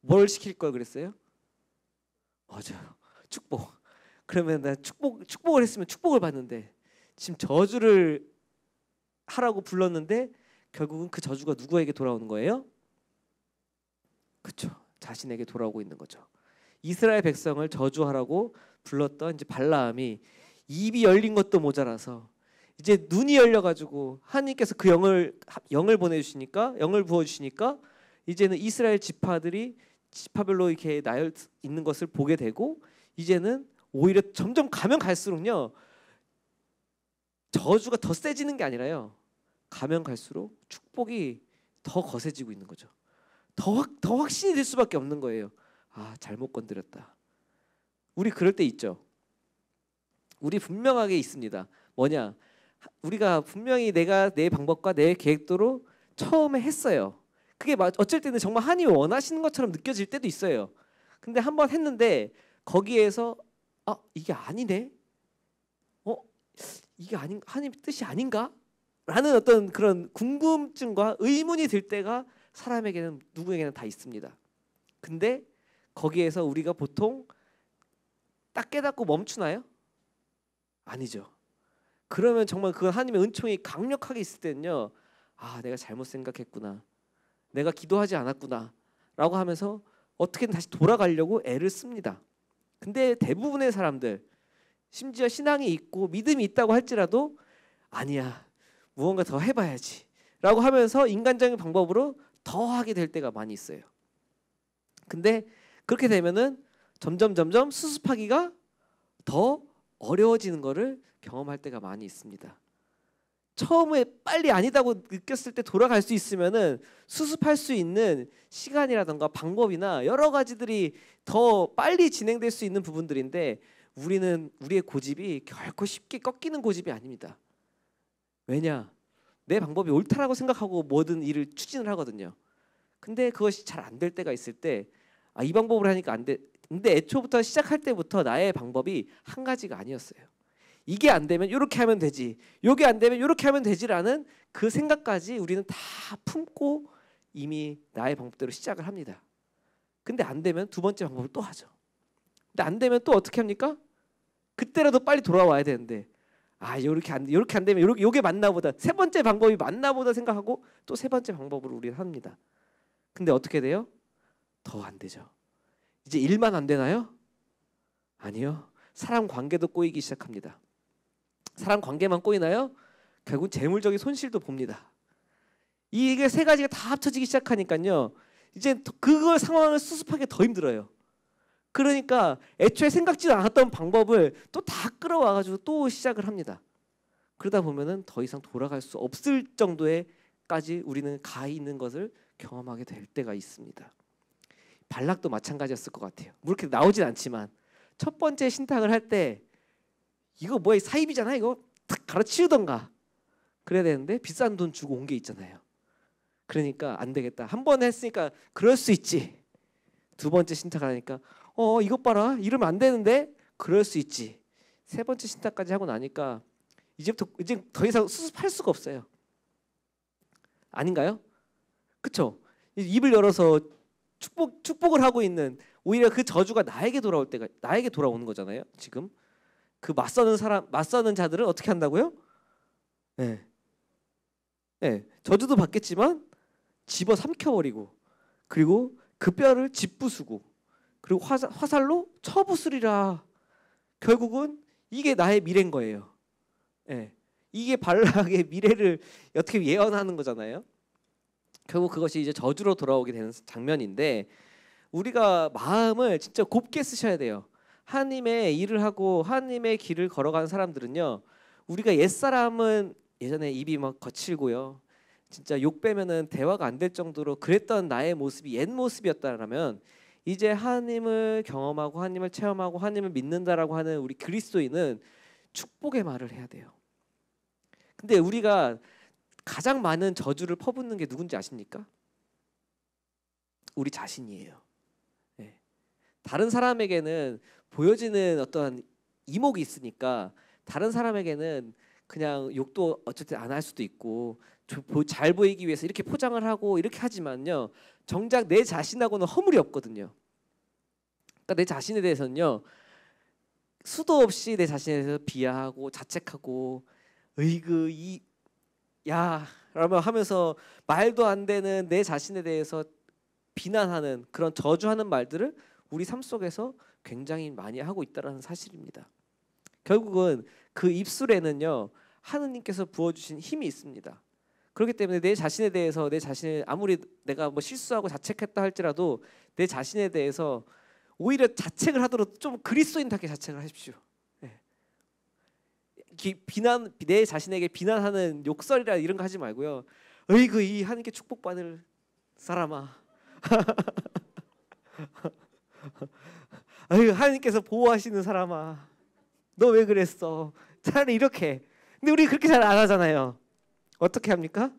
뭘 시킬 걸 그랬어요? 맞아요. 축복. 그러면 나 축복 축복을 했으면 축복을 받는데 지금 저주를 하라고 불렀는데 결국은 그 저주가 누구에게 돌아오는 거예요? 그렇죠. 자신에게 돌아오고 있는 거죠. 이스라엘 백성을 저주하라고 불렀던 이제 발라함이 입이 열린 것도 모자라서 이제 눈이 열려가지고 하나님께서 그 영을 영을 보내주시니까 영을 부어주시니까 이제는 이스라엘 지파들이 지파별로 이렇게 나열 있는 것을 보게 되고 이제는 오히려 점점 가면 갈수록요 저주가 더 세지는 게 아니라요 가면 갈수록 축복이 더 거세지고 있는 거죠 더, 확, 더 확신이 될 수밖에 없는 거예요 아, 잘못 건드렸다. 우리 그럴 때 있죠. 우리 분명하게 있습니다. 뭐냐? 우리가 분명히 내가 내 방법과 내 계획대로 처음에 했어요. 그게 어쩔 때는 정말 하니 원하시는 것처럼 느껴질 때도 있어요. 근데 한 번 했는데 거기에서 아 이게 아니네. 어 이게 아닌 하나 뜻이 아닌가? 라는 어떤 그런 궁금증과 의문이 들 때가 사람에게는 누구에게나 다 있습니다. 근데 거기에서 우리가 보통 딱 깨닫고 멈추나요? 아니죠. 그러면 정말 그 하나님의 은총이 강력하게 있을 때는요. 아, 내가 잘못 생각했구나. 내가 기도하지 않았구나. 라고 하면서 어떻게든 다시 돌아가려고 애를 씁니다. 근데 대부분의 사람들, 심지어 신앙이 있고 믿음이 있다고 할지라도 아니야. 무언가 더 해봐야지. 라고 하면서 인간적인 방법으로 더 하게 될 때가 많이 있어요. 근데 그렇게 되면은 점점 점점 수습하기가 더 어려워지는 것을 경험할 때가 많이 있습니다. 처음에 빨리 아니다고 느꼈을 때 돌아갈 수 있으면은 수습할 수 있는 시간이라든가 방법이나 여러 가지들이 더 빨리 진행될 수 있는 부분들인데 우리는 우리의 고집이 결코 쉽게 꺾이는 고집이 아닙니다. 왜냐? 내 방법이 옳다라고 생각하고 모든 일을 추진을 하거든요. 근데 그것이 잘 안 될 때가 있을 때 아, 이 방법으로 하니까 안 돼. 근데 애초부터 시작할 때부터 나의 방법이 한 가지가 아니었어요. 이게 안 되면 이렇게 하면 되지. 요게 안 되면 이렇게 하면 되지라는 그 생각까지 우리는 다 품고 이미 나의 방법대로 시작을 합니다. 근데 안 되면 두 번째 방법을 또 하죠. 근데 안 되면 또 어떻게 합니까? 그때라도 빨리 돌아와야 되는데 아 이렇게 안 이렇게 안 되면 요렇게 요게 맞나 보다 세 번째 방법이 맞나 보다 생각하고 또 세 번째 방법으로 우리는 합니다. 근데 어떻게 돼요? 더안 되죠. 이제 일만 안 되나요? 아니요. 사람 관계도 꼬이기 시작합니다. 사람 관계만 꼬이나요? 결국 재물적인 손실도 봅니다. 이게 세 가지가 다 합쳐지기 시작하니까요. 이제 그걸 상황을 수습하기 더 힘들어요. 그러니까 애초에 생각지도 않았던 방법을 또 다 끌어와 가지고 또 시작을 합니다. 그러다 보면은 더 이상 돌아갈 수 없을 정도에까지 우리는 가 있는 것을 경험하게 될 때가 있습니다. 발락도 마찬가지였을 것 같아요. 뭐 이렇게 나오진 않지만 첫 번째 신탁을 할 때 이거 뭐야 사입이잖아 이거 탁 갈아치우던가 그래야 되는데 비싼 돈 주고 온 게 있잖아요. 그러니까 안 되겠다. 한 번 했으니까 그럴 수 있지. 두 번째 신탁을 하니까 어 이것 봐라 이러면 안 되는데 그럴 수 있지. 세 번째 신탁까지 하고 나니까 이제부터 이제 더 이상 수습할 수가 없어요. 아닌가요? 그쵸? 입을 열어서 축복 축복을 하고 있는 오히려 그 저주가 나에게 돌아올 때가 나에게 돌아오는 거잖아요. 지금 그 맞서는 사람 맞서는 자들은 어떻게 한다고요? 예. 네. 예. 네. 저주도 받겠지만 집어 삼켜버리고 그리고 그 뼈를 짓부수고 그리고 화살, 화살로 쳐부수리라. 결국은 이게 나의 미래인 거예요. 예. 네. 이게 발락의 미래를 어떻게 예언하는 거잖아요. 결국 그것이 이제 저주로 돌아오게 되는 장면인데 우리가 마음을 진짜 곱게 쓰셔야 돼요. 하나님의 일을 하고 하나님의 길을 걸어가는 사람들은요. 우리가 옛사람은 예전에 입이 막 거칠고요. 진짜 욕 빼면은 대화가 안 될 정도로 그랬던 나의 모습이 옛 모습이었다라면 이제 하나님을 경험하고 하나님을 체험하고 하나님을 믿는다라고 하는 우리 그리스도인은 축복의 말을 해야 돼요. 근데 우리가 가장 많은 저주를 퍼붓는 게 누군지 아십니까? 우리 자신이에요. 네. 다른 사람에게는 보여지는 어떠 이목이 있으니까 다른 사람에게는 그냥 욕도 어쨌든 안 할 수도 있고 잘 보이기 위해서 이렇게 포장을 하고 이렇게 하지만요 정작 내 자신하고는 허물이 없거든요. 그러니까 내 자신에 대해서는요 수도 없이 내 자신에 대해서 비하하고 자책하고 으그이 야 라며 하면서 말도 안 되는 내 자신에 대해서 비난하는 그런 저주하는 말들을 우리 삶 속에서 굉장히 많이 하고 있다라는 사실입니다. 결국은 그 입술에는요 하느님께서 부어주신 힘이 있습니다. 그렇기 때문에 내 자신에 대해서 내 자신을 아무리 내가 뭐 실수하고 자책했다 할지라도 내 자신에 대해서 오히려 자책을 하도록좀 그리스도인답게 자책을 하십시오. 기, 비난 내 자신에게 비난하는 욕설이라 이런 거 하지 말고요. 의그이 하나님께 축복받을 사람아. 아유 하나님께서 보호하시는 사람아. 너 왜 그랬어? 차라리 이렇게. 근데 우리 그렇게 잘 안 하잖아요. 어떻게 합니까?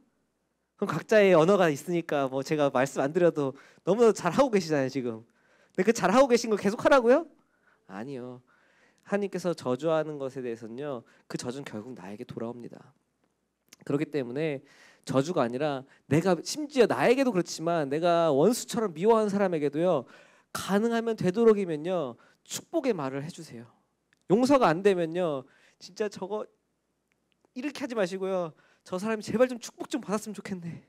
그럼 각자의 언어가 있으니까 뭐 제가 말씀 안 드려도 너무나 잘 하고 계시잖아요 지금. 근데 그잘 하고 계신 거 계속 하라고요? 아니요. 하나님께서 저주하는 것에 대해서는요 그 저주는 결국 나에게 돌아옵니다. 그렇기 때문에 저주가 아니라 내가 심지어 나에게도 그렇지만 내가 원수처럼 미워하는 사람에게도요 가능하면 되도록이면요 축복의 말을 해주세요. 용서가 안 되면요 진짜 저거 이렇게 하지 마시고요 저 사람이 제발 좀 축복 좀 받았으면 좋겠네.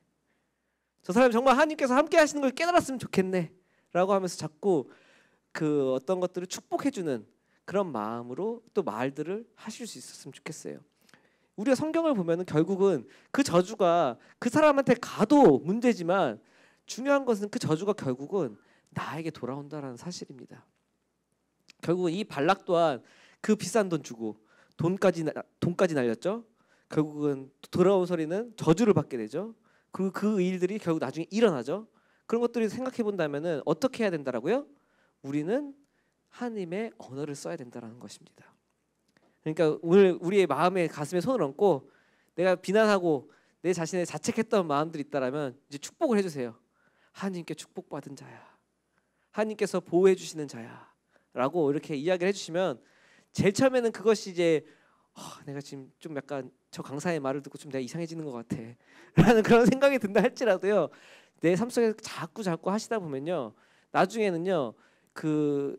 저 사람 이 정말 하나님께서 함께 하시는 걸 깨달았으면 좋겠네라고 하면서 자꾸 그 어떤 것들을 축복해주는 그런 마음으로 또 말들을 하실 수 있었으면 좋겠어요. 우리가 성경을 보면은 결국은 그 저주가 그 사람한테 가도 문제지만 중요한 것은 그 저주가 결국은 나에게 돌아온다라는 사실입니다. 결국 이 발락 또한 그 비싼 돈 주고 돈까지 돈까지 날렸죠. 결국은 돌아온 소리는 저주를 받게 되죠. 그리고 그 일들이 결국 나중에 일어나죠. 그런 것들을 생각해 본다면은 어떻게 해야 된다라고요? 우리는 하나님의 언어를 써야 된다라는 것입니다. 그러니까 오늘 우리의 마음에 가슴에 손을 얹고 내가 비난하고 내 자신의 자책했던 마음들이 있다라면 이제 축복을 해주세요. 하나님께 축복받은 자야. 하나님께서 보호해 주시는 자야라고 이렇게 이야기를 해주시면 제일 처음에는 그것이 이제 어, 내가 지금 좀 약간 저 강사의 말을 듣고 좀 내가 이상해지는 것 같아라는 그런 생각이 든다 할지라도요 내 삶 속에 자꾸 자꾸 하시다 보면요 나중에는요 그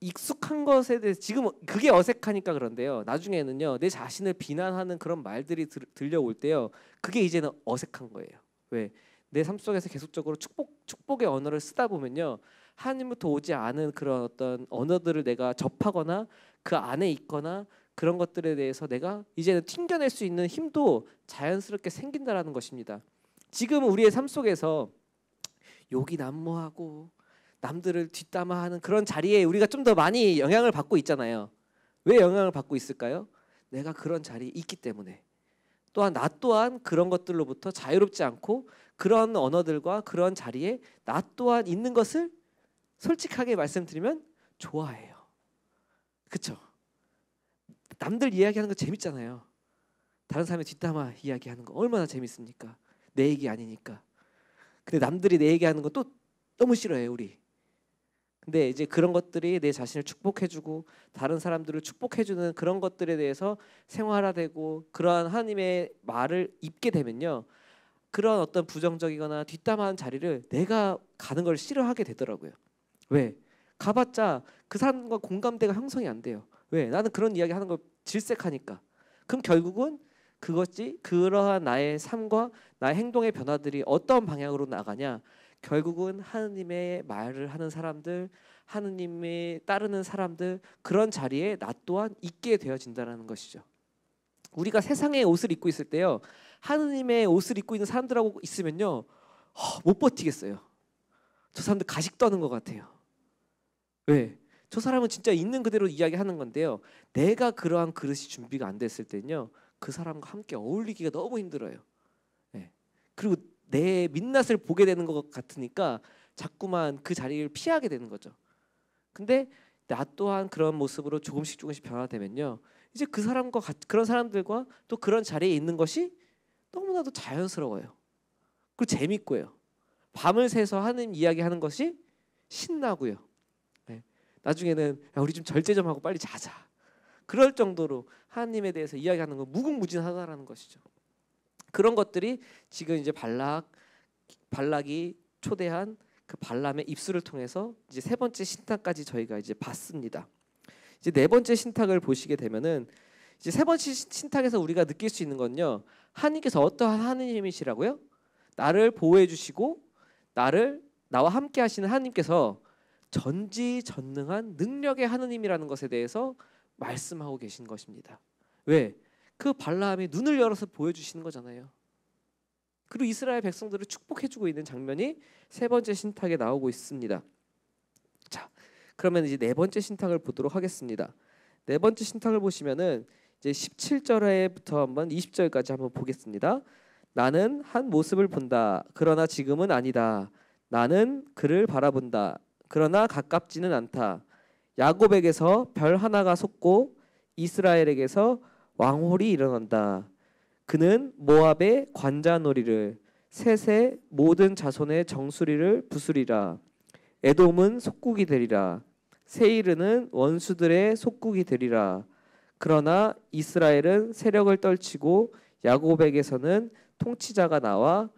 익숙한 것에 대해서 지금 그게 어색하니까 그런데요. 나중에는요. 내 자신을 비난하는 그런 말들이 들, 들려올 때요. 그게 이제는 어색한 거예요. 왜? 내 삶 속에서 계속적으로 축복 축복의 언어를 쓰다 보면요. 하나님부터 오지 않은 그런 어떤 언어들을 내가 접하거나 그 안에 있거나 그런 것들에 대해서 내가 이제는 튕겨낼 수 있는 힘도 자연스럽게 생긴다라는 것입니다. 지금 우리의 삶 속에서 욕이 난무하고 남들을 뒷담화하는 그런 자리에 우리가 좀 더 많이 영향을 받고 있잖아요. 왜 영향을 받고 있을까요? 내가 그런 자리에 있기 때문에. 또한 나 또한 그런 것들로부터 자유롭지 않고 그런 언어들과 그런 자리에 나 또한 있는 것을 솔직하게 말씀드리면 좋아해요. 그쵸? 남들 이야기하는 거 재밌잖아요. 다른 사람의 뒷담화 이야기하는 거 얼마나 재밌습니까? 내 얘기 아니니까. 근데 남들이 내 얘기하는 거 또 너무 싫어해요 우리. 근데 이제 그런 것들이 내 자신을 축복해주고 다른 사람들을 축복해주는 그런 것들에 대해서 생활화되고 그러한 하나님의 말을 입게 되면요. 그런 어떤 부정적이거나 뒷담하는 자리를 내가 가는 걸 싫어하게 되더라고요. 왜? 가봤자 그 사람과 공감대가 형성이 안 돼요. 왜? 나는 그런 이야기 하는 걸 질색하니까. 그럼 결국은 그것이 그러한 나의 삶과 나의 행동의 변화들이 어떤 방향으로 나가냐? 결국은 하느님의 말을 하는 사람들, 하느님의 따르는 사람들 그런 자리에 나 또한 있게 되어진다는 것이죠. 우리가 세상의 옷을 입고 있을 때요, 하느님의 옷을 입고 있는 사람들하고 있으면요, 허, 못 버티겠어요. 저 사람들 가식 떠는 것 같아요. 왜? 저 사람은 진짜 있는 그대로 이야기하는 건데요. 내가 그러한 그릇이 준비가 안 됐을 때는요, 그 사람과 함께 어울리기가 너무 힘들어요. 네. 그리고 내 민낯을 보게 되는 것 같으니까 자꾸만 그 자리를 피하게 되는 거죠. 근데 나 또한 그런 모습으로 조금씩 조금씩 변화되면요. 이제 그 사람과 같, 그런 사람들과 또 그런 자리에 있는 것이 너무나도 자연스러워요. 그리고 재밌고요. 밤을 새서 하는 이야기 하는 것이 신나고요. 네. 나중에는 야, 우리 좀 절제 좀 하고 빨리 자자. 그럴 정도로 하나님에 대해서 이야기하는 건 무궁무진하다라는 것이죠. 그런 것들이 지금 이제 발락 발락이 초대한 그 발람의 입술을 통해서 이제 세 번째 신탁까지 저희가 이제 봤습니다. 이제 네 번째 신탁을 보시게 되면은 이제 세 번째 신탁에서 우리가 느낄 수 있는 건요. 하느님께서 어떠한 하느님이시라고요? 나를 보호해 주시고 나를 나와 함께 하시는 하느님께서 전지전능한 능력의 하느님이라는 것에 대해서 말씀하고 계신 것입니다. 왜? 그 발라함이 눈을 열어서 보여주시는 거잖아요. 그리고 이스라엘 백성들을 축복해주고 있는 장면이 세 번째 신탁에 나오고 있습니다. 자, 그러면 이제 네 번째 신탁을 보도록 하겠습니다. 네 번째 신탁을 보시면은 이제 17절에부터 한번 20절까지 한번 보겠습니다. 나는 한 모습을 본다. 그러나 지금은 아니다. 나는 그를 바라본다. 그러나 가깝지는 않다. 야곱에게서 별 하나가 솟고 이스라엘에게서 왕홀이 일어난다. 그는 모압의 관자놀이를 셋의 모든 자손의 정수리를 부수리라. 에돔은 속국이 되리라. 세이르는 원수들의 속국이 되리라. 그러나 이스라엘은 세력을 떨치고 야곱에게서는 통치자가 나와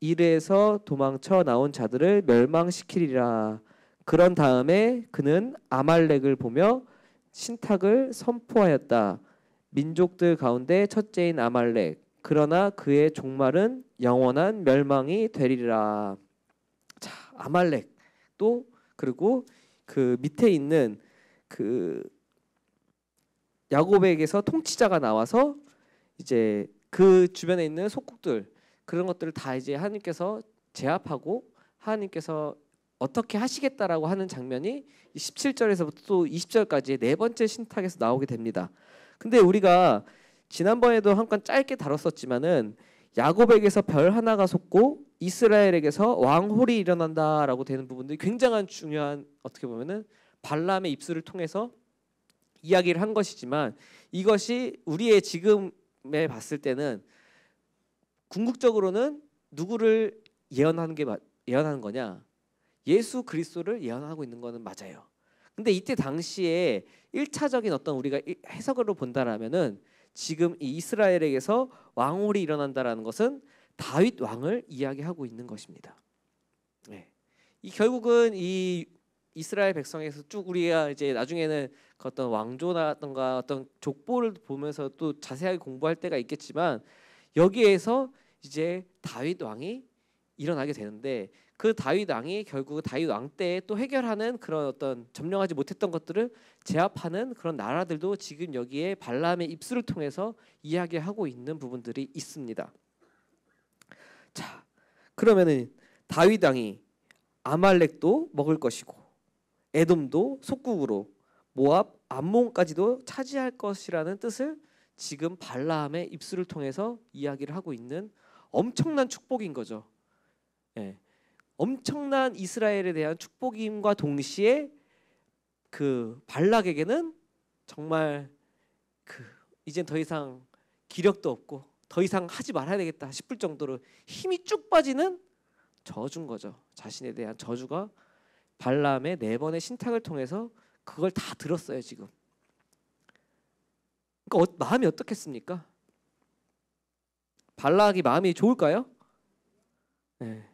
이레에서 도망쳐 나온 자들을 멸망시키리라. 그런 다음에 그는 아말렉을 보며 신탁을 선포하였다. 민족들 가운데 첫째인 아말렉 그러나 그의 종말은 영원한 멸망이 되리라. 자, 아말렉 또 그리고 그 밑에 있는 그 야곱에게서 통치자가 나와서 이제 그 주변에 있는 속국들 그런 것들을 다 이제 하나님께서 제압하고 하나님께서 어떻게 하시겠다라고 하는 장면이 17절에서부터 또 20절까지 네 번째 신탁에서 나오게 됩니다. 근데 우리가 지난번에도 한깐 짧게 다뤘었지만은 야곱에게서 별 하나가 솟고 이스라엘에게서 왕홀이 일어난다라고 되는 부분들이 굉장한 중요한 어떻게 보면은 발람의 입술을 통해서 이야기를 한 것이지만 이것이 우리의 지금에 봤을 때는 궁극적으로는 누구를 예언하는 게 예언하는 거냐 예수 그리스도를 예언하고 있는 거는 맞아요. 근데 이때 당시에 1차적인 어떤 우리가 해석으로 본다라면은 지금 이 이스라엘에게서 왕홀이 일어난다라는 것은 다윗 왕을 이야기하고 있는 것입니다. 네. 이 결국은 이 이스라엘 백성에서 쭉 우리가 이제 나중에는 그 어떤 왕조라든가 어떤 족보를 보면서 또 자세하게 공부할 때가 있겠지만 여기에서 이제 다윗 왕이 일어나게 되는데 그 다윗 왕이 결국 다윗 왕때에또 해결하는 그런 어떤 점령하지 못했던 것들을 제압하는 그런 나라들도 지금 여기에 발람의 입술을 통해서 이야기하고 있는 부분들이 있습니다. 자, 그러면은 다윗 왕이 아말렉도 먹을 것이고 에돔도 속국으로 모압 암몬까지도 차지할 것이라는 뜻을 지금 발람의 입술을 통해서 이야기를 하고 있는 엄청난 축복인 거죠. 예. 엄청난 이스라엘에 대한 축복임과 동시에 그 발락에게는 정말 그 이젠 더 이상 기력도 없고 더 이상 하지 말아야 되겠다 싶을 정도로 힘이 쭉 빠지는 저주인 거죠. 자신에 대한 저주가 발람의 네 번의 신탁을 통해서 그걸 다 들었어요 지금. 그러니까 어, 마음이 어떻겠습니까? 발락이 마음이 좋을까요? 네.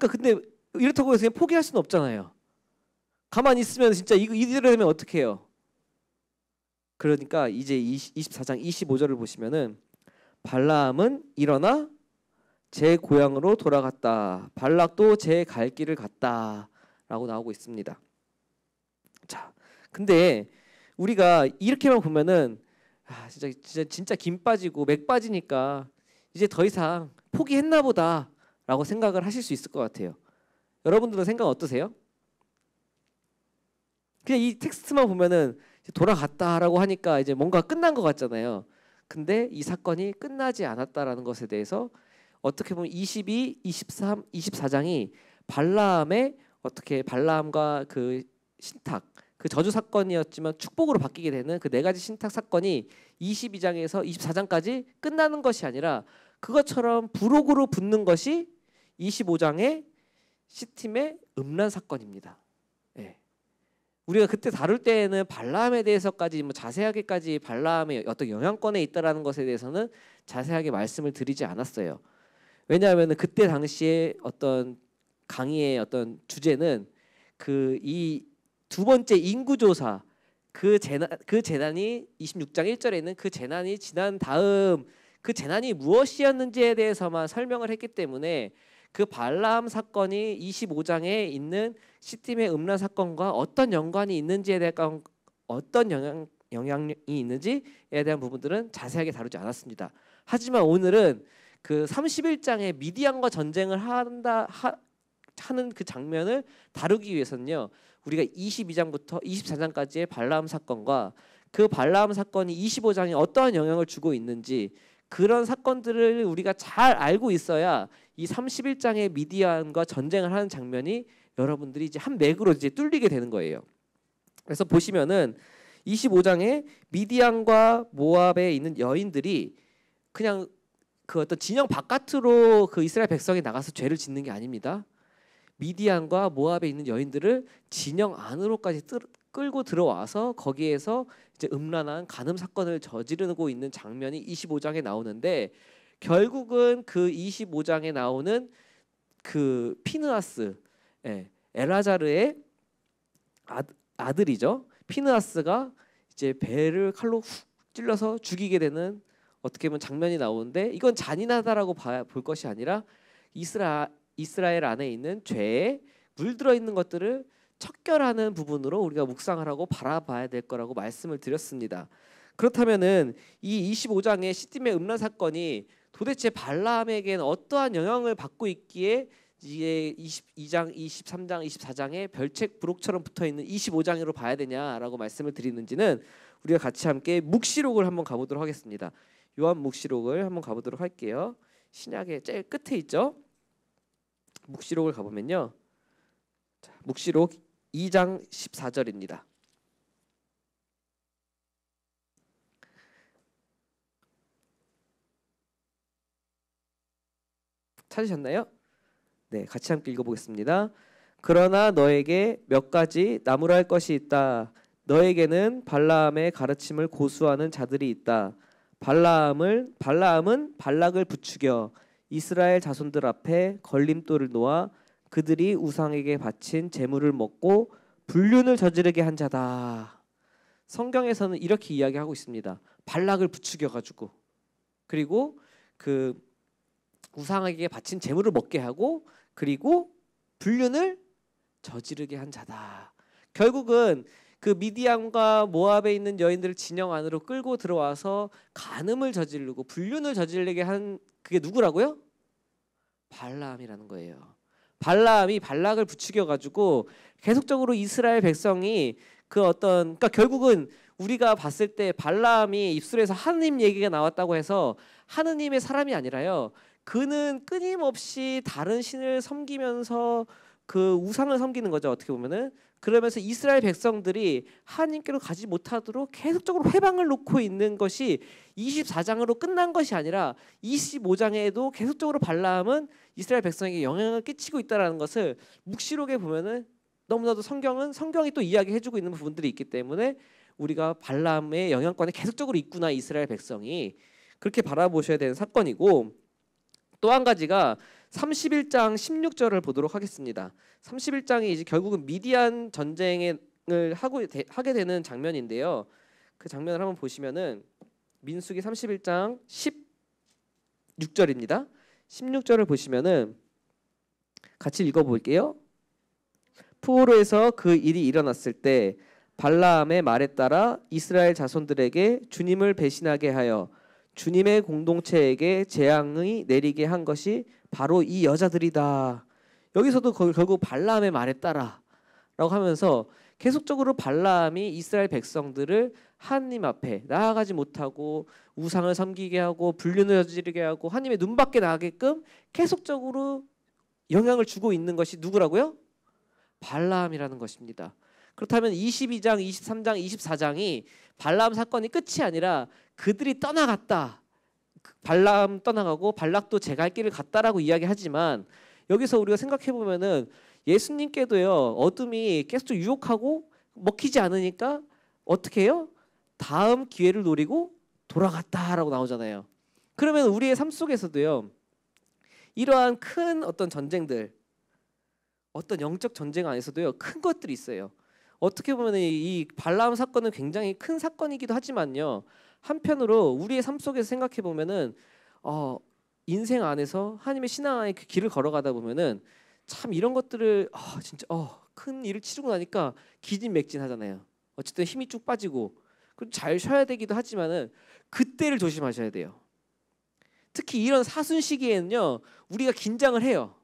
그러니까 근데 이렇다고 해서 그냥 포기할 수는 없잖아요. 가만히 있으면 진짜 이거 이대로 되면 어떻게 해요? 그러니까 이제 20, 24장 25절을 보시면은 발라함은 일어나 제 고향으로 돌아갔다. 발락도 제 갈 길을 갔다라고 나오고 있습니다. 자, 근데 우리가 이렇게만 보면은 아, 진짜 진짜 진짜 김 빠지고 맥 빠지니까 이제 더 이상 포기했나 보다. 라고 생각을 하실 수 있을 것 같아요. 여러분들은 생각 어떠세요? 그냥 이 텍스트만 보면은 돌아갔다라고 하니까 이제 뭔가 끝난 것 같잖아요. 근데 이 사건이 끝나지 않았다라는 것에 대해서 어떻게 보면 22, 23, 24장이 발라함의 어떻게 발라함과 그 신탁 그 저주 사건이었지만 축복으로 바뀌게 되는 그 네 가지 신탁 사건이 22장에서 24장까지 끝나는 것이 아니라 그것처럼 부록으로 붙는 것이 25장의 시팀의 음란 사건입니다. 예. 우리가 그때 다룰 때에는 발람에 대해서까지 뭐 자세하게까지 발람의 어떤 영향권에 있다라는 것에 대해서는 자세하게 말씀을 드리지 않았어요. 왜냐하면 그때 당시에 어떤 강의의 어떤 주제는 그 이 두 번째 인구조사 그 재난 그 재난이 26장 1절에 있는 그 재난이 지난 다음 그 재난이 무엇이었는지에 대해서만 설명을 했기 때문에 그 발람 사건이 25장에 있는 시팀의 음란 사건과 어떤 연관이 있는지에 대한 어떤 영향 영향이 있는지에 대한 부분들은 자세하게 다루지 않았습니다. 하지만 오늘은 그 31장에 미디안과 전쟁을 한다 하, 하는 그 장면을 다루기 위해서는요. 우리가 22장부터 24장까지의 발라함 사건과 그 발라함 사건이 25장에 어떠한 영향을 주고 있는지 그런 사건들을 우리가 잘 알고 있어야 이 31장의 미디안과 전쟁을 하는 장면이 여러분들이 이제 한 맥으로 이제 뚫리게 되는 거예요. 그래서 보시면은 25장에 미디안과 모압에 있는 여인들이 그냥 그 어떤 진영 바깥으로 그 이스라엘 백성이 나가서 죄를 짓는 게 아닙니다. 미디안과 모압에 있는 여인들을 진영 안으로까지 끌고 들어와서 거기에서 이제 음란한 간음 사건을 저지르고 있는 장면이 25장에 나오는데 결국은 그 25장에 나오는 그 피느아스 예, 엘라자르의 아, 아들이죠 피느아스가 이제 배를 칼로 훅 찔러서 죽이게 되는 어떻게 보면 장면이 나오는데 이건 잔인하다라고 봐, 볼 것이 아니라 이스라 이스라엘 안에 있는 죄에 물들어 있는 것들을 척결하는 부분으로 우리가 묵상을 하고 바라봐야 될 거라고 말씀을 드렸습니다. 그렇다면은 이 25장의 시딤의 음란 사건이 도대체 발람에겐 어떠한 영향을 받고 있기에 이제 22장, 23장, 24장에 별책 부록처럼 붙어 있는 25장으로 봐야 되냐라고 말씀을 드리는지는 우리가 같이 함께 묵시록을 한번 가보도록 하겠습니다. 요한 묵시록을 한번 가보도록 할게요. 신약의 제일 끝에 있죠. 묵시록을 가보면요. 묵시록 2장 14절입니다. 찾으셨나요? 네, 같이 함께 읽어보겠습니다. 그러나 너에게 몇 가지 나무랄 것이 있다. 너에게는 발라함의 가르침을 고수하는 자들이 있다. 발라함을 발라함은 발락을 부추겨 이스라엘 자손들 앞에 걸림돌을 놓아 그들이 우상에게 바친 재물을 먹고 불륜을 저지르게 한 자다. 성경에서는 이렇게 이야기하고 있습니다. 발락을 부추겨 가지고 그리고 그 우상에게 바친 재물을 먹게 하고 그리고 불륜을 저지르게 한 자다. 결국은 그 미디안과 모압에 있는 여인들을 진영 안으로 끌고 들어와서 간음을 저지르고 불륜을 저지르게 한 그게 누구라고요? 발람이라는 거예요. 발람이 발락을 부추겨 가지고 계속적으로 이스라엘 백성이 그 어떤 그러니까 결국은 우리가 봤을 때 발람이 입술에서 하느님 얘기가 나왔다고 해서 하느님의 사람이 아니라요. 그는 끊임없이 다른 신을 섬기면서 그 우상을 섬기는 거죠. 어떻게 보면은 그러면서 이스라엘 백성들이 하나님께로 가지 못하도록 계속적으로 회방을 놓고 있는 것이 24장으로 끝난 것이 아니라 25장에도 계속적으로 발람은 이스라엘 백성에게 영향을 끼치고 있다는 것을 묵시록에 보면은 너무나도 성경은 성경이 또 이야기해 주고 있는 부분들이 있기 때문에 우리가 발람의 영향권에 계속적으로 있구나 이스라엘 백성이 그렇게 바라보셔야 되는 사건이고 또 한 가지가 31장 16절을 보도록 하겠습니다. 31장이 이제 결국은 미디안 전쟁을 하고 되, 하게 되는 장면인데요. 그 장면을 한번 보시면은 민수기 31장 16절입니다. 16절을 보시면은 같이 읽어 볼게요. 푸오르에서 그 일이 일어났을 때 발라함의 말에 따라 이스라엘 자손들에게 주님을 배신하게 하여 주님의 공동체에게 재앙이 내리게 한 것이 바로 이 여자들이다. 여기서도 결국 발람의 말에 따라 라고 하면서 계속적으로 발람이 이스라엘 백성들을 하나님 앞에 나아가지 못하고 우상을 섬기게 하고 불륜을 저지르게 하고 하나님의 눈밖에 나게끔 계속적으로 영향을 주고 있는 것이 누구라고요? 발람이라는 것입니다. 그렇다면 22장, 23장, 24장이 발람 사건이 끝이 아니라 그들이 떠나갔다 그 발람 떠나가고 발락도 제 갈 길을 갔다라고 이야기하지만 여기서 우리가 생각해 보면은 예수님께도요 어둠이 계속 유혹하고 먹히지 않으니까 어떻게 해요? 다음 기회를 노리고 돌아갔다라고 나오잖아요. 그러면 우리의 삶 속에서도요 이러한 큰 어떤 전쟁들 어떤 영적 전쟁 안에서도요 큰 것들이 있어요. 어떻게 보면 이발람 사건은 굉장히 큰 사건이기도 하지만요 한편으로 우리의 삶 속에서 생각해 보면은 어, 인생 안에서 하나님의 신앙 안에 그 길을 걸어가다 보면은 참 이런 것들을 어, 진짜 어, 큰 일을 치르고 나니까 기진맥진하잖아요. 어쨌든 힘이 쭉 빠지고 그리고 잘 쉬어야 되기도 하지만은 그때를 조심하셔야 돼요. 특히 이런 사순 시기에는요 우리가 긴장을 해요.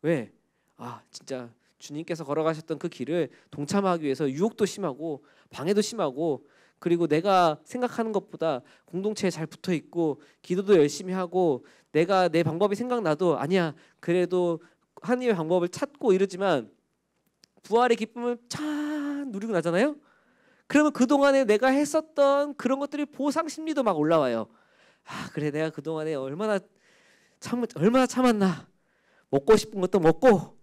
왜? 아 진짜 주님께서 걸어가셨던 그 길을 동참하기 위해서 유혹도 심하고 방해도 심하고 그리고 내가 생각하는 것보다 공동체에 잘 붙어 있고 기도도 열심히 하고 내가 내 방법이 생각나도 아니야 그래도 하나님의 방법을 찾고 이러지만 부활의 기쁨을 참 누리고 나잖아요. 그러면 그 동안에 내가 했었던 그런 것들이 보상 심리도 막 올라와요. 아 그래 내가 그 동안에 얼마나 참 얼마나 참았나 먹고 싶은 것도 먹고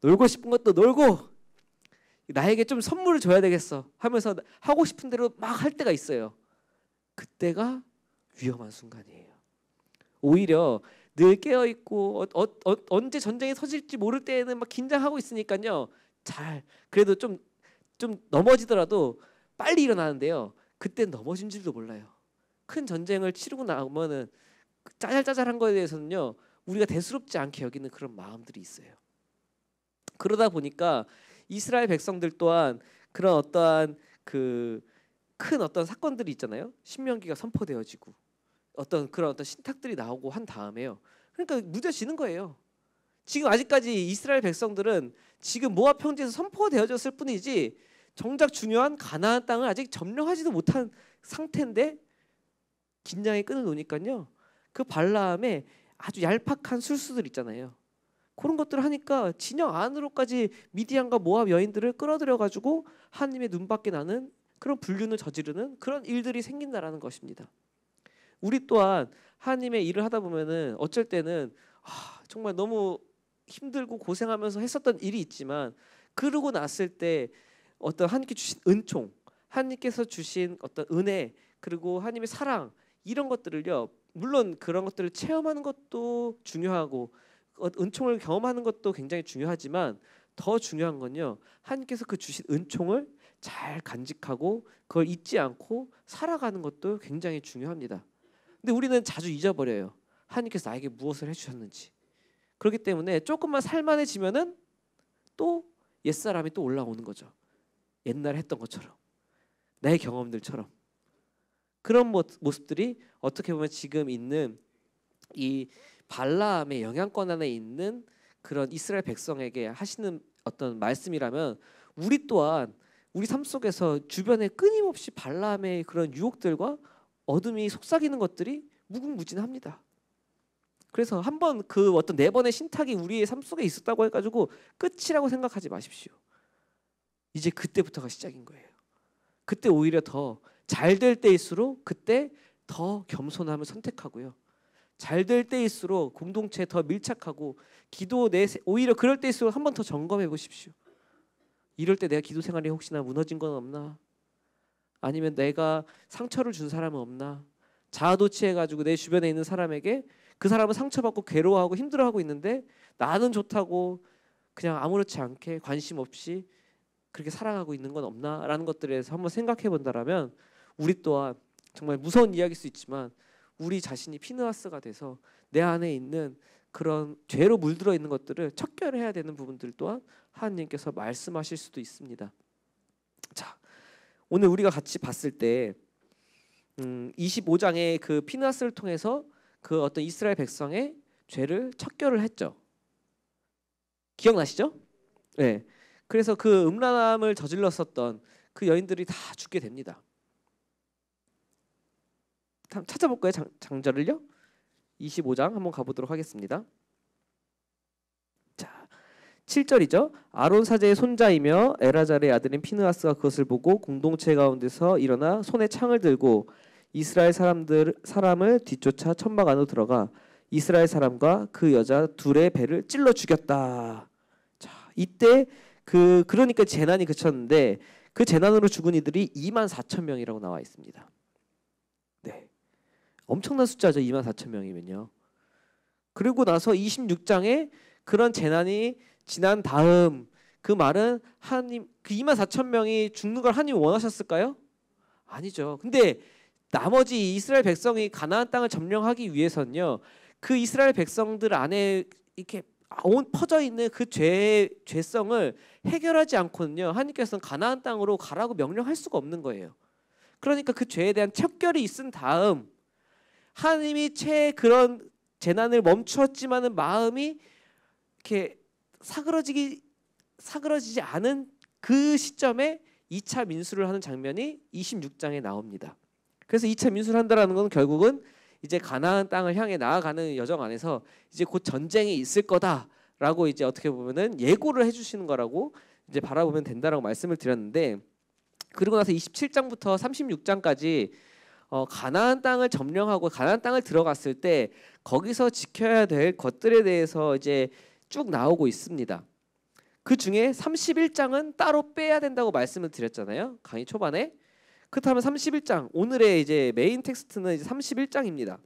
놀고 싶은 것도 놀고 나에게 좀 선물을 줘야 되겠어 하면서 하고 싶은 대로 막 할 때가 있어요. 그때가 위험한 순간이에요. 오히려 늘 깨어 있고 어, 어, 어, 언제 전쟁이 터질지 모를 때에는 막 긴장하고 있으니까요. 잘 그래도 좀 좀 넘어지더라도 빨리 일어나는데요. 그때 넘어진 줄도 몰라요. 큰 전쟁을 치르고 나면은 그 짜잘짜잘한 거에 대해서는요. 우리가 대수롭지 않게 여기는 그런 마음들이 있어요. 그러다 보니까 이스라엘 백성들 또한 그런 어떠한 그 큰 어떤 사건들이 있잖아요. 신명기가 선포되어지고 어떤 그런 어떤 신탁들이 나오고 한 다음에요. 그러니까 무뎌지는 거예요. 지금 아직까지 이스라엘 백성들은 지금 모압 평지에서 선포되어졌을 뿐이지 정작 중요한 가나안 땅을 아직 점령하지도 못한 상태인데 긴장의 끈을 놓으니까요. 그 발라함의 아주 얄팍한 술수들 있잖아요. 그런 것들을 하니까 진영 안으로까지 미디안과 모압 여인들을 끌어들여 가지고 하나님의 눈밖에 나는 그런 불륜을 저지르는 그런 일들이 생긴다라는 것입니다. 우리 또한 하나님의 일을 하다 보면은 어쩔 때는 아, 정말 너무 힘들고 고생하면서 했었던 일이 있지만 그러고 났을 때 어떤 하나님께 주신 은총, 하나님께서 주신 어떤 은혜 그리고 하나님의 사랑 이런 것들을요. 물론 그런 것들을 체험하는 것도 중요하고 어, 은총을 경험하는 것도 굉장히 중요하지만 더 중요한 건요. 하나님께서 그 주신 은총을 잘 간직하고 그걸 잊지 않고 살아가는 것도 굉장히 중요합니다. 근데 우리는 자주 잊어버려요. 하나님께서 나에게 무엇을 해주셨는지. 그렇기 때문에 조금만 살만해지면은 또 옛사람이 또 올라오는 거죠. 옛날에 했던 것처럼. 나의 경험들처럼. 그런 모습들이 어떻게 보면 지금 있는 이 발라함의 영향권 안에 있는 그런 이스라엘 백성에게 하시는 어떤 말씀이라면 우리 또한 우리 삶 속에서 주변에 끊임없이 발람의 그런 유혹들과 어둠이 속삭이는 것들이 무궁무진합니다. 그래서 한번 그 어떤 네 번의 신탁이 우리의 삶 속에 있었다고 해가지고 끝이라고 생각하지 마십시오. 이제 그때부터가 시작인 거예요. 그때 오히려 더 잘 될 때일수록 그때 더 겸손함을 선택하고요. 잘될 때일수록 공동체에 더 밀착하고 기도 내 오히려 그럴 때일수록 한 번 더 점검해 보십시오. 이럴 때 내가 기도 생활이 혹시나 무너진 건 없나? 아니면 내가 상처를 준 사람은 없나? 자아도취해 가지고 내 주변에 있는 사람에게 그 사람은 상처받고 괴로워하고 힘들어하고 있는데 나는 좋다고 그냥 아무렇지 않게 관심 없이 그렇게 사랑하고 있는 건 없나라는 것들에 대해서 한번 생각해 본다라면 우리 또한 정말 무서운 이야기일 수 있지만 우리 자신이 피누아스가 돼서 내 안에 있는 그런 죄로 물들어 있는 것들을 척결해야 되는 부분들 또한 하나님께서 말씀하실 수도 있습니다. 자, 오늘 우리가 같이 봤을 때 음, 25장의 그 피나스를 통해서 그 어떤 이스라엘 백성의 죄를 척결을 했죠. 기억나시죠? 네. 그래서 그 음란함을 저질렀었던 그 여인들이 다 죽게 됩니다. 찾아볼까요? 장, 절을요 25장 한번 가보도록 하겠습니다. 자, 7절이죠. 아론 사제의 손자이며 에라잘의 아들인 피느하스가 그것을 보고 공동체 가운데서 일어나 손에 창을 들고 이스라엘 사람들 사람을 뒤쫓아 천막 안으로 들어가 이스라엘 사람과 그 여자 둘의 배를 찔러 죽였다. 자, 이때 그 그러니까 재난이 그쳤는데 그 재난으로 죽은 이들이 2만 4천 명이라고 나와 있습니다. 엄청난 숫자죠. 2만 4천 명이면요. 그리고 나서 26장에 그런 재난이 지난 다음 그 말은 하나님 그 2만 4천 명이 죽는 걸 하나님 원하셨을까요? 아니죠. 근데 나머지 이스라엘 백성이 가나안 땅을 점령하기 위해서는요. 그 이스라엘 백성들 안에 이렇게 온 퍼져 있는 그 죄, 죄성을 해결하지 않고는요. 하나님께서는 가나안 땅으로 가라고 명령할 수가 없는 거예요. 그러니까 그 죄에 대한 척결이 있은 다음 하나님이 채 그런 재난을 멈추었지만은 마음이 이렇게 사그러지기 사그러지지 않은 그 시점에 2차 민수를 하는 장면이 26장에 나옵니다. 그래서 2차 민수를 한다라는 건 결국은 이제 가나안 땅을 향해 나아가는 여정 안에서 이제 곧 전쟁이 있을 거다라고 이제 어떻게 보면은 예고를 해주시는 거라고 이제 바라보면 된다라고 말씀을 드렸는데 그리고 나서 27장부터 36장까지 어, 가나안 땅을 점령하고 가나안 땅을 들어갔을 때 거기서 지켜야 될 것들에 대해서 이제 쭉 나오고 있습니다. 그 중에 31장은 따로 빼야 된다고 말씀을 드렸잖아요. 강의 초반에. 그렇다면 31장 오늘의 이제 메인 텍스트는 이제 31장입니다.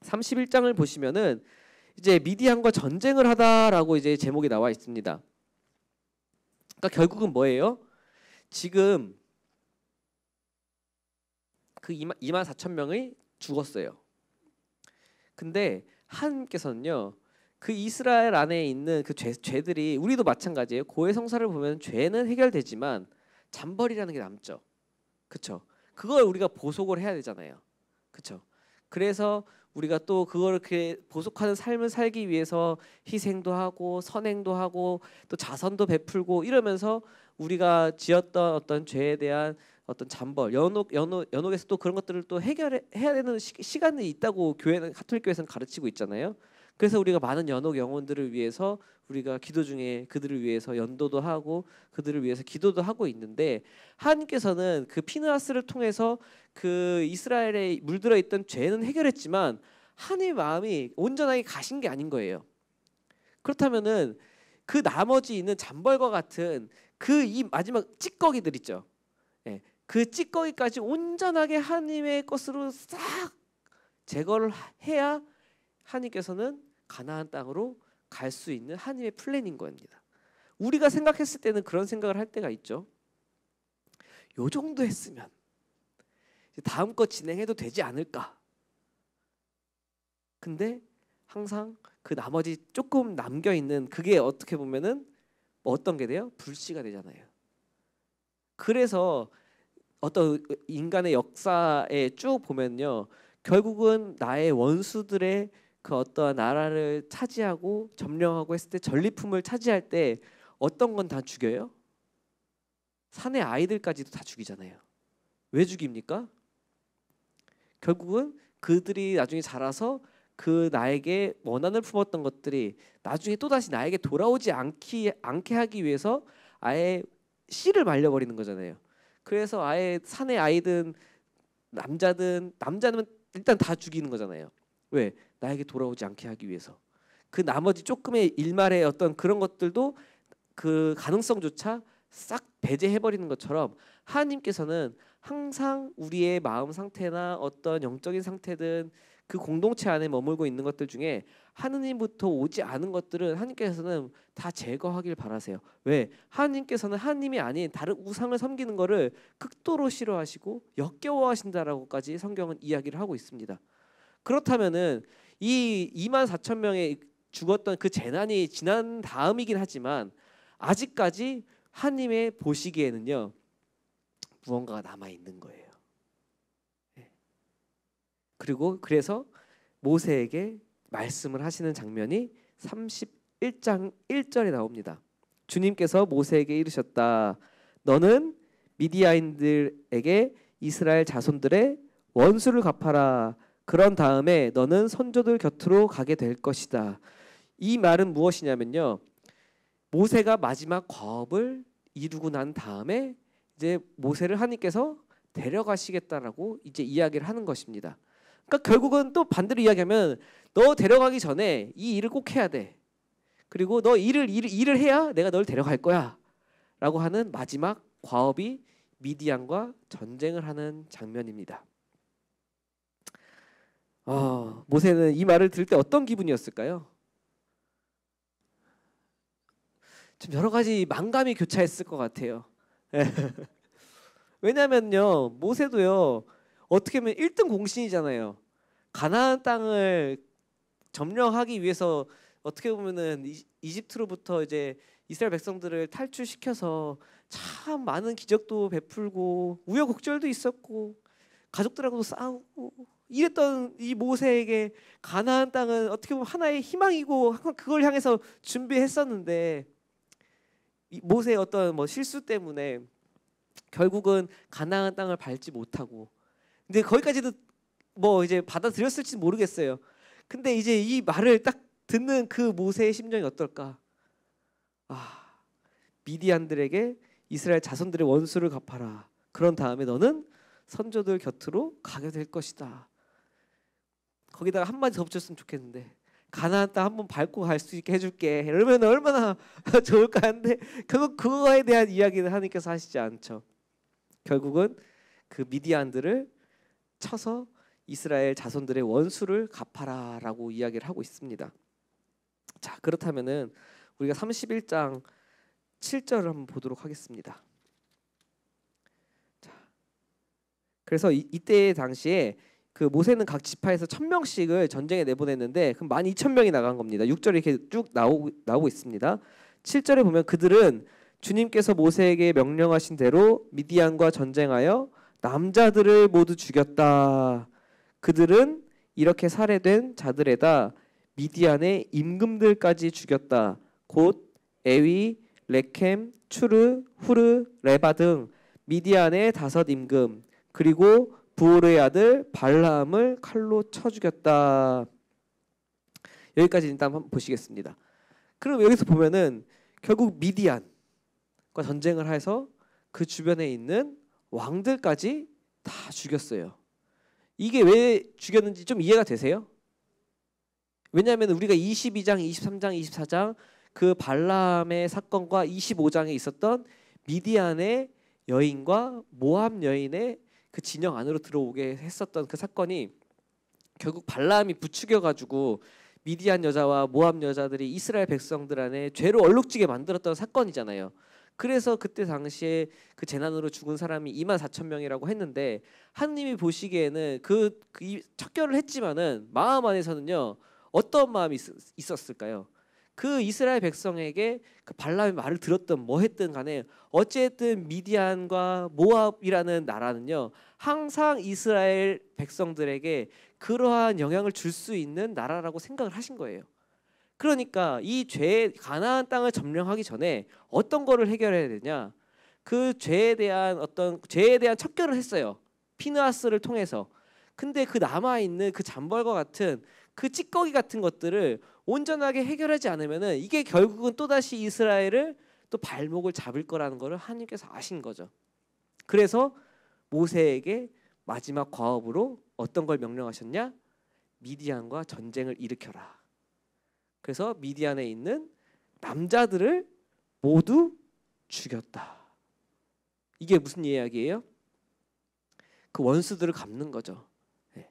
31장을 보시면은 이제 미디안과 전쟁을 하다라고 이제 제목이 나와 있습니다. 그러니까 결국은 뭐예요? 지금 그 2만, 2만 4천 명이 죽었어요. 근데 하나님께서는요 그 이스라엘 안에 있는 그 죄, 죄들이 우리도 마찬가지예요. 고해 성사를 보면 죄는 해결되지만 잔벌이라는 게 남죠. 그렇죠? 그걸 우리가 보속을 해야 되잖아요. 그렇죠? 그래서 우리가 또 그걸 이렇게 보속하는 삶을 살기 위해서 희생도 하고 선행도 하고 또 자선도 베풀고 이러면서 우리가 지었던 어떤 죄에 대한 어떤 잠벌 연옥 연옥 연옥에서 또 그런 것들을 또 해결해야 되는 시, 간이 있다고 교회는 가톨릭 교회에서는 가르치고 있잖아요. 그래서 우리가 많은 연옥 영혼들을 위해서 우리가 기도 중에 그들을 위해서 연도도 하고 그들을 위해서 기도도 하고 있는데 하나님께서는 그 피느하스를 통해서 그 이스라엘에 물들어 있던 죄는 해결했지만 하나님의 마음이 온전하게 가신 게 아닌 거예요. 그렇다면은 그 나머지 있는 잠벌과 같은 그 이 마지막 찌꺼기들 있죠. 그 찌꺼기까지 온전하게 하나님의 것으로 싹 제거를 해야 하나님께서는 가나안 땅으로 갈 수 있는 하나님의 플랜인 겁니다. 우리가 생각했을 때는 그런 생각을 할 때가 있죠. 요 정도 했으면 다음 거 진행해도 되지 않을까? 근데 항상 그 나머지 조금 남겨 있는 그게 어떻게 보면은 뭐 어떤 게 돼요? 불씨가 되잖아요. 그래서 어떤 인간의 역사에 쭉 보면요. 결국은 나의 원수들의 그 어떠한 나라를 차지하고 점령하고 했을 때 전리품을 차지할 때 어떤 건 다 죽여요? 산의 아이들까지도 다 죽이잖아요. 왜 죽입니까? 결국은 그들이 나중에 자라서 그 나에게 원한을 품었던 것들이 나중에 또다시 나에게 돌아오지 않기, 않게 하기 위해서 아예 씨를 말려버리는 거잖아요. 그래서 아예 산에 아이든 남자든 남자는 일단 다 죽이는 거잖아요. 왜? 나에게 돌아오지 않게 하기 위해서. 그 나머지 조금의 일말의 어떤 그런 것들도 그 가능성조차 싹 배제해 버리는 것처럼 하나님께서는 항상 우리의 마음 상태나 어떤 영적인 상태든 그 공동체 안에 머물고 있는 것들 중에 하느님부터 오지 않은 것들은 하느님께서는다 제거하길 바라세요. 왜? 하나님께서는 하나님이 아닌 다른 우상을 섬기는 것을 극도로 싫어하시고 역겨워하신다라고까지 성경은 이야기를 하고 있습니다. 그렇다면은 이 2만 4천 명의 죽었던 그 재난이 지난 다음이긴 하지만 아직까지 하나님의 보시기에는요 무언가가 남아 있는 거예요. 그리고 그래서 모세에게 말씀을 하시는 장면이 31장 1절에 나옵니다. 주님께서 모세에게 이르셨다. 너는 미디아인들에게 이스라엘 자손들의 원수를 갚아라. 그런 다음에 너는 선조들 곁으로 가게 될 것이다. 이 말은 무엇이냐면요. 모세가 마지막 과업을 이루고 난 다음에 이제 모세를 하나님께서 데려가시겠다라고 이제 이야기를 하는 것입니다. 그러니까 결국은 또 반대로 이야기하면 너 데려가기 전에 이 일을 꼭 해야 돼. 그리고 너 일을 일, 일을 해야 내가 널 데려갈 거야라고 하는 마지막 과업이 미디안과 전쟁을 하는 장면입니다. 어, 모세는 이 말을 들을 때 어떤 기분이었을까요? 좀 여러 가지 망감이 교차했을 것 같아요. 왜냐면요 모세도요 어떻게 보면 1등 공신이잖아요. 가나안 땅을 점령하기 위해서 어떻게 보면은 이집트로부터 이제 이스라엘 백성들을 탈출시켜서 참 많은 기적도 베풀고 우여곡절도 있었고 가족들하고도 싸우고 이랬던 이 모세에게 가나안 땅은 어떻게 보면 하나의 희망이고 항상 그걸 향해서 준비했었는데 이 모세의 어떤 뭐 실수 때문에 결국은 가나안 땅을 밟지 못하고 근데 거기까지도 뭐 이제 받아들였을지 모르겠어요. 근데 이제 이 말을 딱 듣는 그 모세의 심정이 어떨까? 아, 미디안들에게 이스라엘 자손들의 원수를 갚아라. 그런 다음에 너는 선조들 곁으로 가게 될 것이다. 거기다가 한마디 덧붙였으면 좋겠는데 가나안 땅 한번 밟고 갈 수 있게 해줄게. 이러면 얼마나 좋을까 하는데 결국 그거에 대한 이야기는 하나님께서 하시지 않죠. 결국은 그 미디안들을 쳐서 이스라엘 자손들의 원수를 갚아라라고 이야기를 하고 있습니다. 자, 그렇다면은 우리가 31장 7절을 한번 보도록 하겠습니다. 자. 그래서 이, 이때 당시에 그 모세는 각 지파에서 천명씩을 전쟁에 내보냈는데 그 12,000명이 나간 겁니다. 6절에 이렇게 쭉 나오고, 나오고 있습니다. 7절에 보면 그들은 주님께서 모세에게 명령하신 대로 미디안과 전쟁하여 남자들을 모두 죽였다. 그들은 이렇게 살해된 자들에다 미디안의 임금들까지 죽였다. 곧 에위, 레켐, 추르, 후르, 레바 등 미디안의 다섯 임금 그리고 부르의 아들 발라함을 칼로 쳐 죽였다. 여기까지 일단 한번 보시겠습니다. 그럼 여기서 보면은 결국 미디안과 전쟁을 해서 그 주변에 있는 왕들까지 다 죽였어요. 이게 왜 죽였는지 좀 이해가 되세요? 왜냐하면 우리가 22장, 23장, 24장 그 발람의 사건과 25장에 있었던 미디안의 여인과 모함 여인의 그 진영 안으로 들어오게 했었던 그 사건이 결국 발람이 부추겨 가지고 미디안 여자와 모함 여자들이 이스라엘 백성들 안에 죄로 얼룩지게 만들었던 사건이잖아요. 그래서 그때 당시에 그 재난으로 죽은 사람이 2만 4천 명이라고 했는데 하느님이 보시기에는 그, 그 척결을 했지만은 마음 안에서는요 어떤 마음이 있, 었을까요그 이스라엘 백성에게 그 발람의 말을 들었던 뭐 했든 간에 어쨌든 미디안과 모압이라는 나라는요 항상 이스라엘 백성들에게 그러한 영향을 줄 수 있는 나라라고 생각을 하신 거예요. 그러니까 이 죄 가나안 땅을 점령하기 전에 어떤 거를 해결해야 되냐? 그 죄에 대한 어떤 죄에 대한 척결을 했어요. 피느하스를 통해서. 근데 그 남아 있는 그 잔벌과 같은 그 찌꺼기 같은 것들을 온전하게 해결하지 않으면은 이게 결국은 또다시 이스라엘을 또 발목을 잡을 거라는 것을 하나님께서 아신 거죠. 그래서 모세에게 마지막 과업으로 어떤 걸 명령하셨냐? 미디안과 전쟁을 일으켜라. 그래서 미디안에 있는 남자들을 모두 죽였다. 이게 무슨 이야기예요? 그 원수들을 갚는 거죠. 네.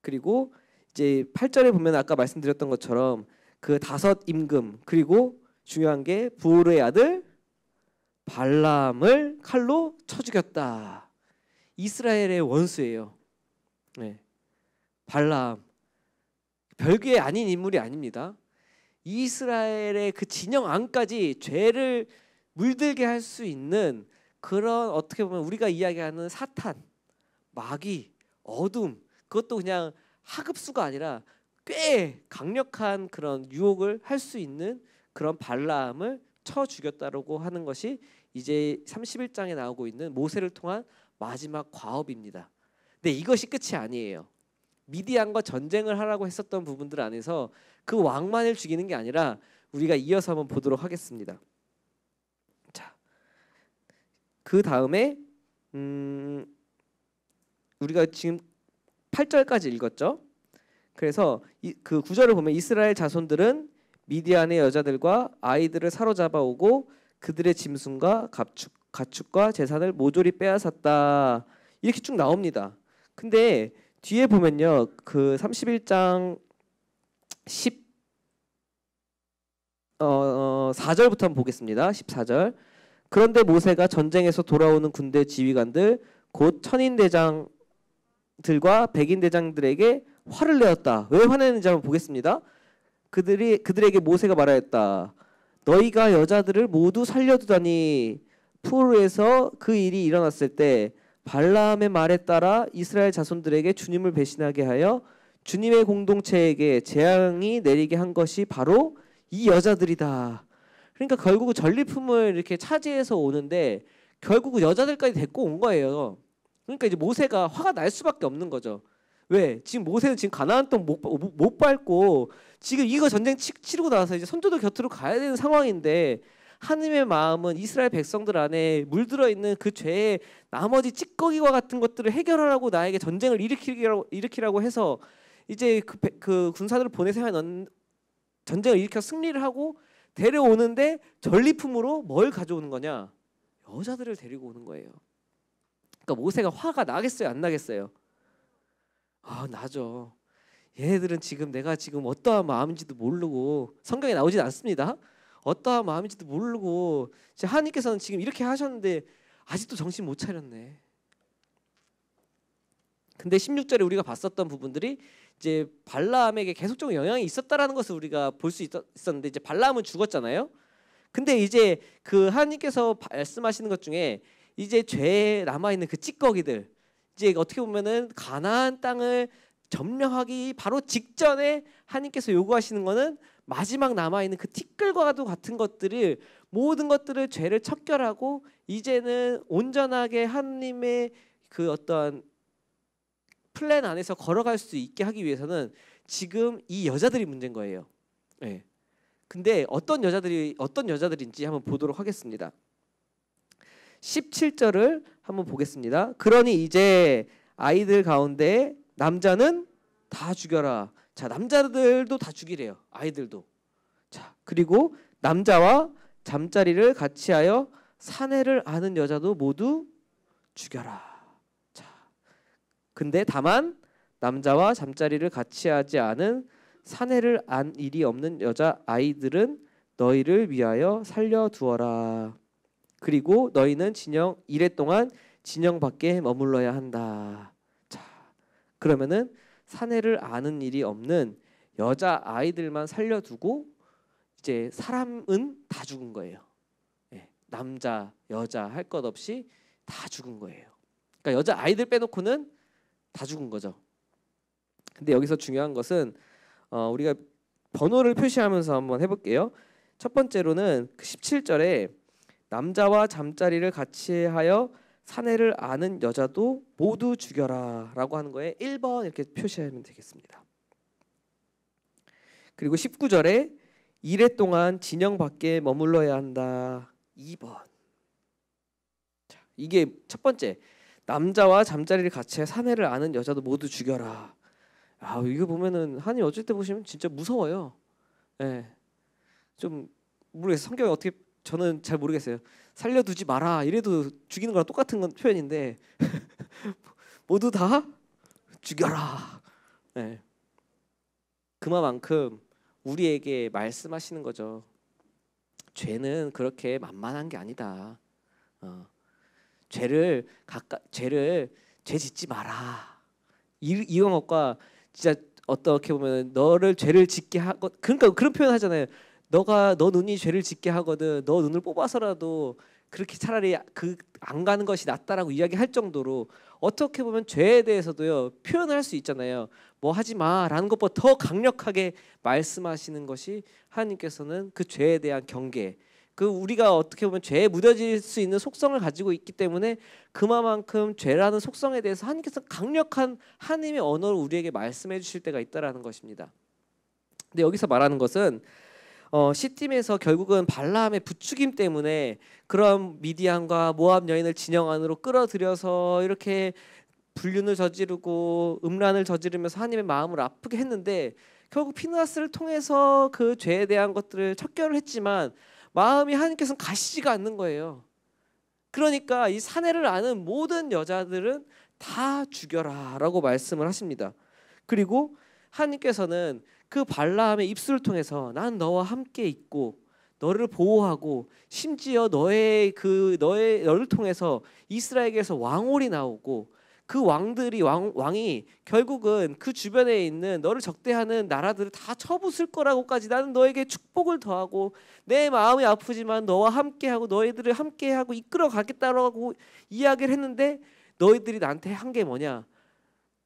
그리고 이제 8절에 보면 아까 말씀드렸던 것처럼 그 다섯 임금 그리고 중요한 게부르의 아들 발람을 칼로 쳐 죽였다. 이스라엘의 원수예요. 네. 발람 별게 아닌 인물이 아닙니다. 이스라엘의 그 진영 안까지 죄를 물들게 할 수 있는 그런 어떻게 보면 우리가 이야기하는 사탄, 마귀, 어둠 그것도 그냥 하급수가 아니라 꽤 강력한 그런 유혹을 할 수 있는 그런 발라함을 쳐 죽였다라고 하는 것이 이제 31장에 나오고 있는 모세를 통한 마지막 과업입니다. 근데 이것이 끝이 아니에요. 미디안과 전쟁을 하라고 했었던 부분들 안에서 그 왕만을 죽이는 게 아니라 우리가 이어서 한번 보도록 하겠습니다. 자, 그 다음에 음, 우리가 지금 8절까지 읽었죠. 그래서 이, 그 구절을 보면 이스라엘 자손들은 미디안의 여자들과 아이들을 사로잡아오고 그들의 짐승과 가축, 가축과 재산을 모조리 빼앗았다. 이렇게 쭉 나옵니다. 근데 뒤에 보면요. 그 31장 10 어, 4절부터 어, 한번 보겠습니다. 14절. 그런데 모세가 전쟁에서 돌아오는 군대 지휘관들 곧 천인 대장들과 백인 대장들에게 화를 내었다. 왜 화내는지 한번 보겠습니다. 그들이 그들에게 모세가 말하였다. 너희가 여자들을 모두 살려두다니 푸르에서 그 일이 일어났을 때 발람의 말에 따라 이스라엘 자손들에게 주님을 배신하게 하여 주님의 공동체에게 재앙이 내리게 한 것이 바로 이 여자들이다. 그러니까 결국 전리품을 이렇게 차지해서 오는데 결국 여자들까지 데리고 온 거예요. 그러니까 이제 모세가 화가 날 수밖에 없는 거죠. 왜? 지금 모세는 지금 가나안 땅 못 못 밟고 지금 이거 전쟁 치, 치르고 나서 이제 선조들 곁으로 가야 되는 상황인데 하느님의 마음은 이스라엘 백성들 안에 물들어 있는 그 죄의 나머지 찌꺼기와 같은 것들을 해결하라고 나에게 전쟁을 일으키라고 일으키라고 해서 이제 그, 그 군사들을 보내서 는 전쟁을 일으켜 승리를 하고 데려오는데 전리품으로 뭘 가져오는 거냐? 여자들을 데리고 오는 거예요. 그러니까 모세가 화가 나겠어요, 안 나겠어요? 아, 나죠. 얘네들은 지금 내가 지금 어떠한 마음인지도 모르고 성경에 나오진 않습니다. 어떠한 마음인지도 모르고 제 하나님께서는 지금 이렇게 하셨는데 아직도 정신 못 차렸네. 근데 16절에 우리가 봤었던 부분들이 이제 발람에게 계속적인 영향이 있었다라는 것을 우리가 볼 수 있었는데 이제 발람은 죽었잖아요. 근데 이제 그 하나님께서 말씀하시는 것 중에 이제 죄에 남아 있는 그 찌꺼기들 이제 어떻게 보면은 가나안 땅을 점령하기 바로 직전에 하나님께서 요구하시는 것은 마지막 남아 있는 그 티끌과도 같은 것들을 모든 것들을 죄를 척결하고 이제는 온전하게 하나님의 그 어떤 플랜 안에서 걸어갈 수 있게 하기 위해서는 지금 이 여자들이 문제인 거예요. 예. 네. 근데 어떤 여자들이 어떤 여자들인지 한번 보도록 하겠습니다. 17절을 한번 보겠습니다. 그러니 이제 아이들 가운데 남자는 다 죽여라. 자, 남자들도 다 죽이래요. 아이들도. 자, 그리고 남자와 잠자리를 같이 하여 사내를 아는 여자도 모두 죽여라. 자. 근데 다만 남자와 잠자리를 같이 하지 않은 사내를 안 일이 없는 여자 아이들은 너희를 위하여 살려 두어라. 그리고 너희는 진영 이래 동안 진영 밖에 머물러야 한다. 자. 그러면은 사내를 아는 일이 없는 여자 아이들만 살려두고 이제 사람은 다 죽은 거예요. 예, 남자, 여자 할 것 없이 다 죽은 거예요. 그러니까 여자 아이들 빼놓고는 다 죽은 거죠. 근데 여기서 중요한 것은 어, 우리가 번호를 표시하면서 한번 해볼게요. 첫 번째로는 17절에 그 남자와 잠자리를 같이 하여 사내를 아는 여자도 모두 죽여라라고 하는 거에 1번 이렇게 표시하면 되겠습니다. 그리고 19절에 이래 동안 진영 밖에 머물러야 한다. 2번. 자, 이게 첫 번째. 남자와 잠자리를 같이 해 사내를 아는 여자도 모두 죽여라. 아, 이거 보면은 하나 어쩔 때 보시면 진짜 무서워요. 예. 네. 좀 모르겠어요. 성경이 어떻게 저는 잘 모르겠어요. 살려두지 마라 이래도 죽이는 거랑 똑같은 건 표현인데 모두 다 죽여라. 네. 그만큼 우리에게 말씀하시는 거죠. 죄는 그렇게 만만한 게 아니다. 어. 죄를 가까 죄를 죄 짓지 마라. 이, 이런 것과 진짜 어떻게 보면 너를 죄를 짓게 하고 그러니까 그런 표현 하잖아요. 너가 너 눈이 죄를 짓게 하거든 너 눈을 뽑아서라도 그렇게 차라리 그 안 가는 것이 낫다라고 이야기할 정도로 어떻게 보면 죄에 대해서도요 표현을 할 수 있잖아요 뭐 하지 마라는 것보다 더 강력하게 말씀하시는 것이 하나님께서는 그 죄에 대한 경계 그 우리가 어떻게 보면 죄에 무뎌질 수 있는 속성을 가지고 있기 때문에 그만큼 죄라는 속성에 대해서 하나님께서 강력한 하나님의 언어를 우리에게 말씀해 주실 때가 있다라는 것입니다. 근데 여기서 말하는 것은 어, 시팀에서 결국은 발람의 부추김 때문에 그런 미디안과 모압 여인을 진영 안으로 끌어들여서 이렇게 불륜을 저지르고 음란을 저지르면서 하나님의 마음을 아프게 했는데 결국 피누아스를 통해서 그 죄에 대한 것들을 척결을 했지만 마음이 하나님께서는 가시지가 않는 거예요. 그러니까 이 사내를 아는 모든 여자들은 다 죽여라라고 말씀을 하십니다. 그리고 하나님께서는 그 발라함의 입술을 통해서 난 너와 함께 있고 너를 보호하고 심지어 너의 그 너의 너를 통해서 이스라엘에서 왕홀이 나오고 그 왕들이 왕, 왕이 결국은 그 주변에 있는 너를 적대하는 나라들을 다처부술 거라고까지 나는 너에게 축복을 더하고 내 마음이 아프지만 너와 함께하고 너희들을 함께하고 이끌어 가겠다라고 이야기를 했는데 너희들이 나한테 한 게 뭐냐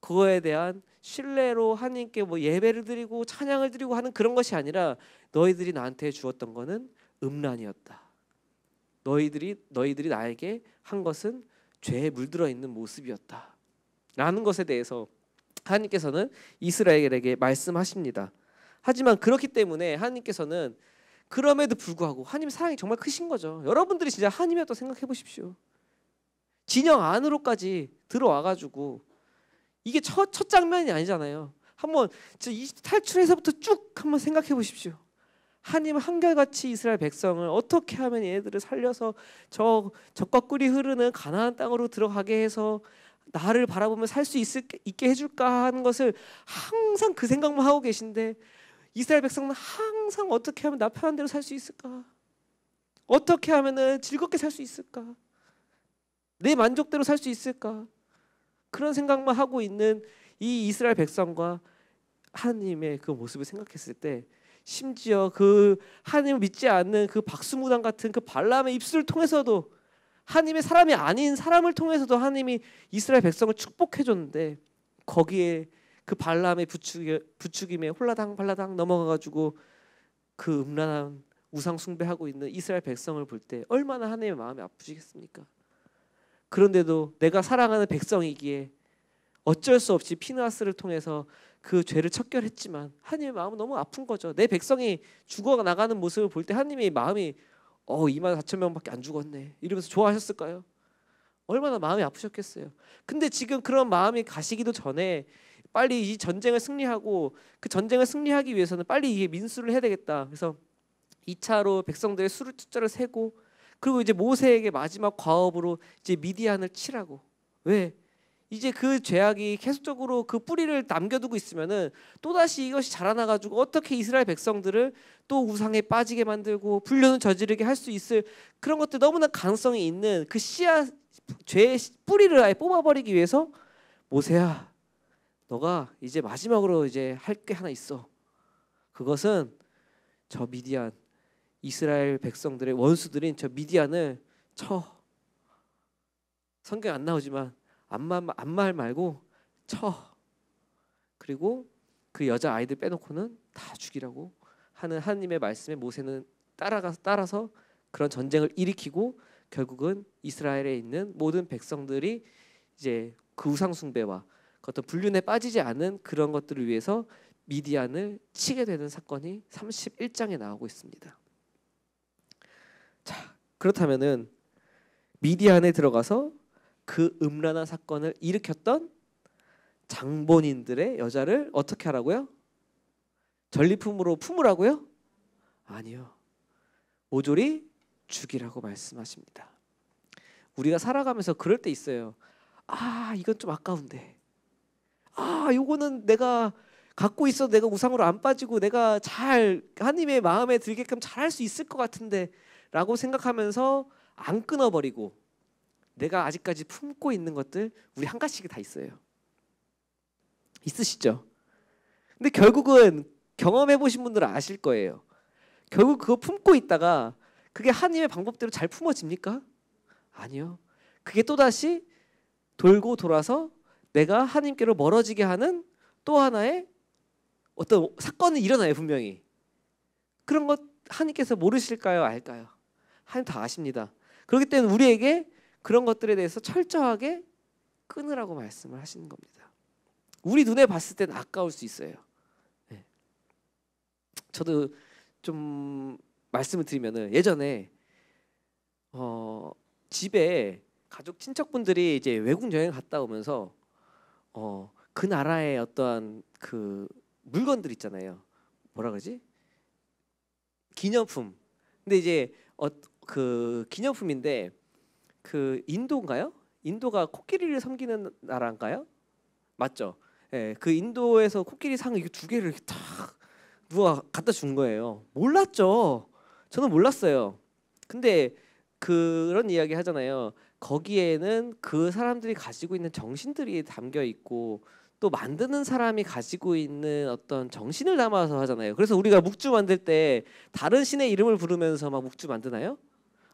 그거에 대한 신뢰로 하나님께 뭐 예배를 드리고 찬양을 드리고 하는 그런 것이 아니라 너희들이 나한테 주었던 것은 음란이었다. 너희들이 너희들이 나에게 한 것은 죄에 물들어 있는 모습이었다. 라는 것에 대해서 하나님께서는 이스라엘에게 말씀하십니다. 하지만 그렇기 때문에 하나님께서는 그럼에도 불구하고 하나님 사랑이 정말 크신 거죠. 여러분들이 진짜 하나님이었다 생각해 보십시오. 진영 안으로까지 들어와 가지고 이게 첫, 첫 장면이 아니잖아요. 한번 이 탈출에서부터 쭉 한번 생각해 보십시오. 하나님 한결같이 이스라엘 백성을 어떻게 하면 얘들을 살려서 저 적과 꿀이 흐르는 가나안 땅으로 들어가게 해서 나를 바라보며 살수 있게 해줄까 하는 것을 항상 그 생각만 하고 계신데 이스라엘 백성은 항상 어떻게 하면 나 편한 대로 살 수 있을까? 어떻게 하면 즐겁게 살 수 있을까? 내 만족대로 살 수 있을까? 그런 생각만 하고 있는 이 이스라엘 백성과 하나님의 그 모습을 생각했을 때 심지어 그 하나님을 믿지 않는 그 박수무당 같은 그 발람의 입술을 통해서도 하나님의 사람이 아닌 사람을 통해서도 하나님이 이스라엘 백성을 축복해 줬는데 거기에 그 발람의 부추기, 임에 홀라당 발라당 넘어가가지고 그 음란한 우상 숭배하고 있는 이스라엘 백성을 볼 때 얼마나 하나님의 마음이 아프시겠습니까? 그런데도 내가 사랑하는 백성이기에 어쩔 수 없이 피나스를 통해서 그 죄를 척결했지만 하나님의 마음은 너무 아픈 거죠. 내 백성이 죽어 나가는 모습을 볼 때 하나님의 마음이 어 2만 4천 명밖에 안 죽었네 이러면서 좋아하셨을까요? 얼마나 마음이 아프셨겠어요. 근데 지금 그런 마음이 가시기도 전에 빨리 이 전쟁을 승리하고 그 전쟁을 승리하기 위해서는 빨리 이게 민수를 해야 되겠다. 그래서 2차로 백성들의 수를 투자를 세고 그리고 이제 모세에게 마지막 과업으로 이제 미디안을 치라고. 왜? 이제 그 죄악이 계속적으로 그 뿌리를 남겨두고 있으면은 또다시 이것이 자라나가지고 어떻게 이스라엘 백성들을 또 우상에 빠지게 만들고 불륜을 저지르게 할 수 있을 그런 것들 너무나 가능성이 있는 그 씨앗 죄의 뿌리를 아예 뽑아버리기 위해서 모세야 너가 이제 마지막으로 이제 할 게 하나 있어 그것은 저 미디안 이스라엘 백성들의 원수들인 저 미디안을 쳐 성경 안 나오지만 암말 말고 쳐 그리고 그 여자 아이들 빼놓고는 다 죽이라고 하는 하나님의 말씀에 모세는 따라가서 따라서 그런 전쟁을 일으키고 결국은 이스라엘에 있는 모든 백성들이 이제 그 우상 숭배와 그 어떤 불륜에 빠지지 않은 그런 것들을 위해서 미디안을 치게 되는 사건이 31장에 나오고 있습니다. 자, 그렇다면은 미디안에 들어가서 그 음란한 사건을 일으켰던 장본인들의 여자를 어떻게 하라고요? 전리품으로 품으라고요? 아니요. 모조리 죽이라고 말씀하십니다. 우리가 살아가면서 그럴 때 있어요. 아, 이건 좀 아까운데. 아, 요거는 내가 갖고 있어 내가 우상으로 안 빠지고 내가 잘 하나님의 마음에 들게끔 잘할수 있을 것 같은데 라고 생각하면서 안 끊어버리고 내가 아직까지 품고 있는 것들 우리 한 가지씩 다 있어요. 있으시죠? 근데 결국은 경험해 보신 분들은 아실 거예요. 결국 그거 품고 있다가 그게 하나님의 방법대로 잘 품어집니까? 아니요. 그게 또다시 돌고 돌아서 내가 하나님께로 멀어지게 하는 또 하나의 어떤 사건이 일어나요, 분명히. 그런 것 하나님께서 모르실까요, 알까요? 하나님 다 아십니다. 그렇기 때문에 우리에게 그런 것들에 대해서 철저하게 끊으라고 말씀을 하시는 겁니다. 우리 눈에 봤을 땐 아까울 수 있어요. 네. 저도 좀 말씀을 드리면은 예전에 어 집에 가족 친척분들이 이제 외국 여행 갔다 오면서 어그 나라의 어떠한 그 물건들 있잖아요. 뭐라 그러지? 기념품. 근데 이제 어, 그 기념품인데 그 인도인가요? 인도가 코끼리를 섬기는 나라인가요? 맞죠? 예, 그 인도에서 코끼리 상 이거 두 개를 탁 누가 갖다 준 거예요. 몰랐죠. 저는 몰랐어요. 근데 그런 이야기 하잖아요. 거기에는 그 사람들이 가지고 있는 정신들이 담겨 있고 또 만드는 사람이 가지고 있는 어떤 정신을 담아서 하잖아요. 그래서 우리가 묵주 만들 때 다른 신의 이름을 부르면서 막 묵주 만드나요?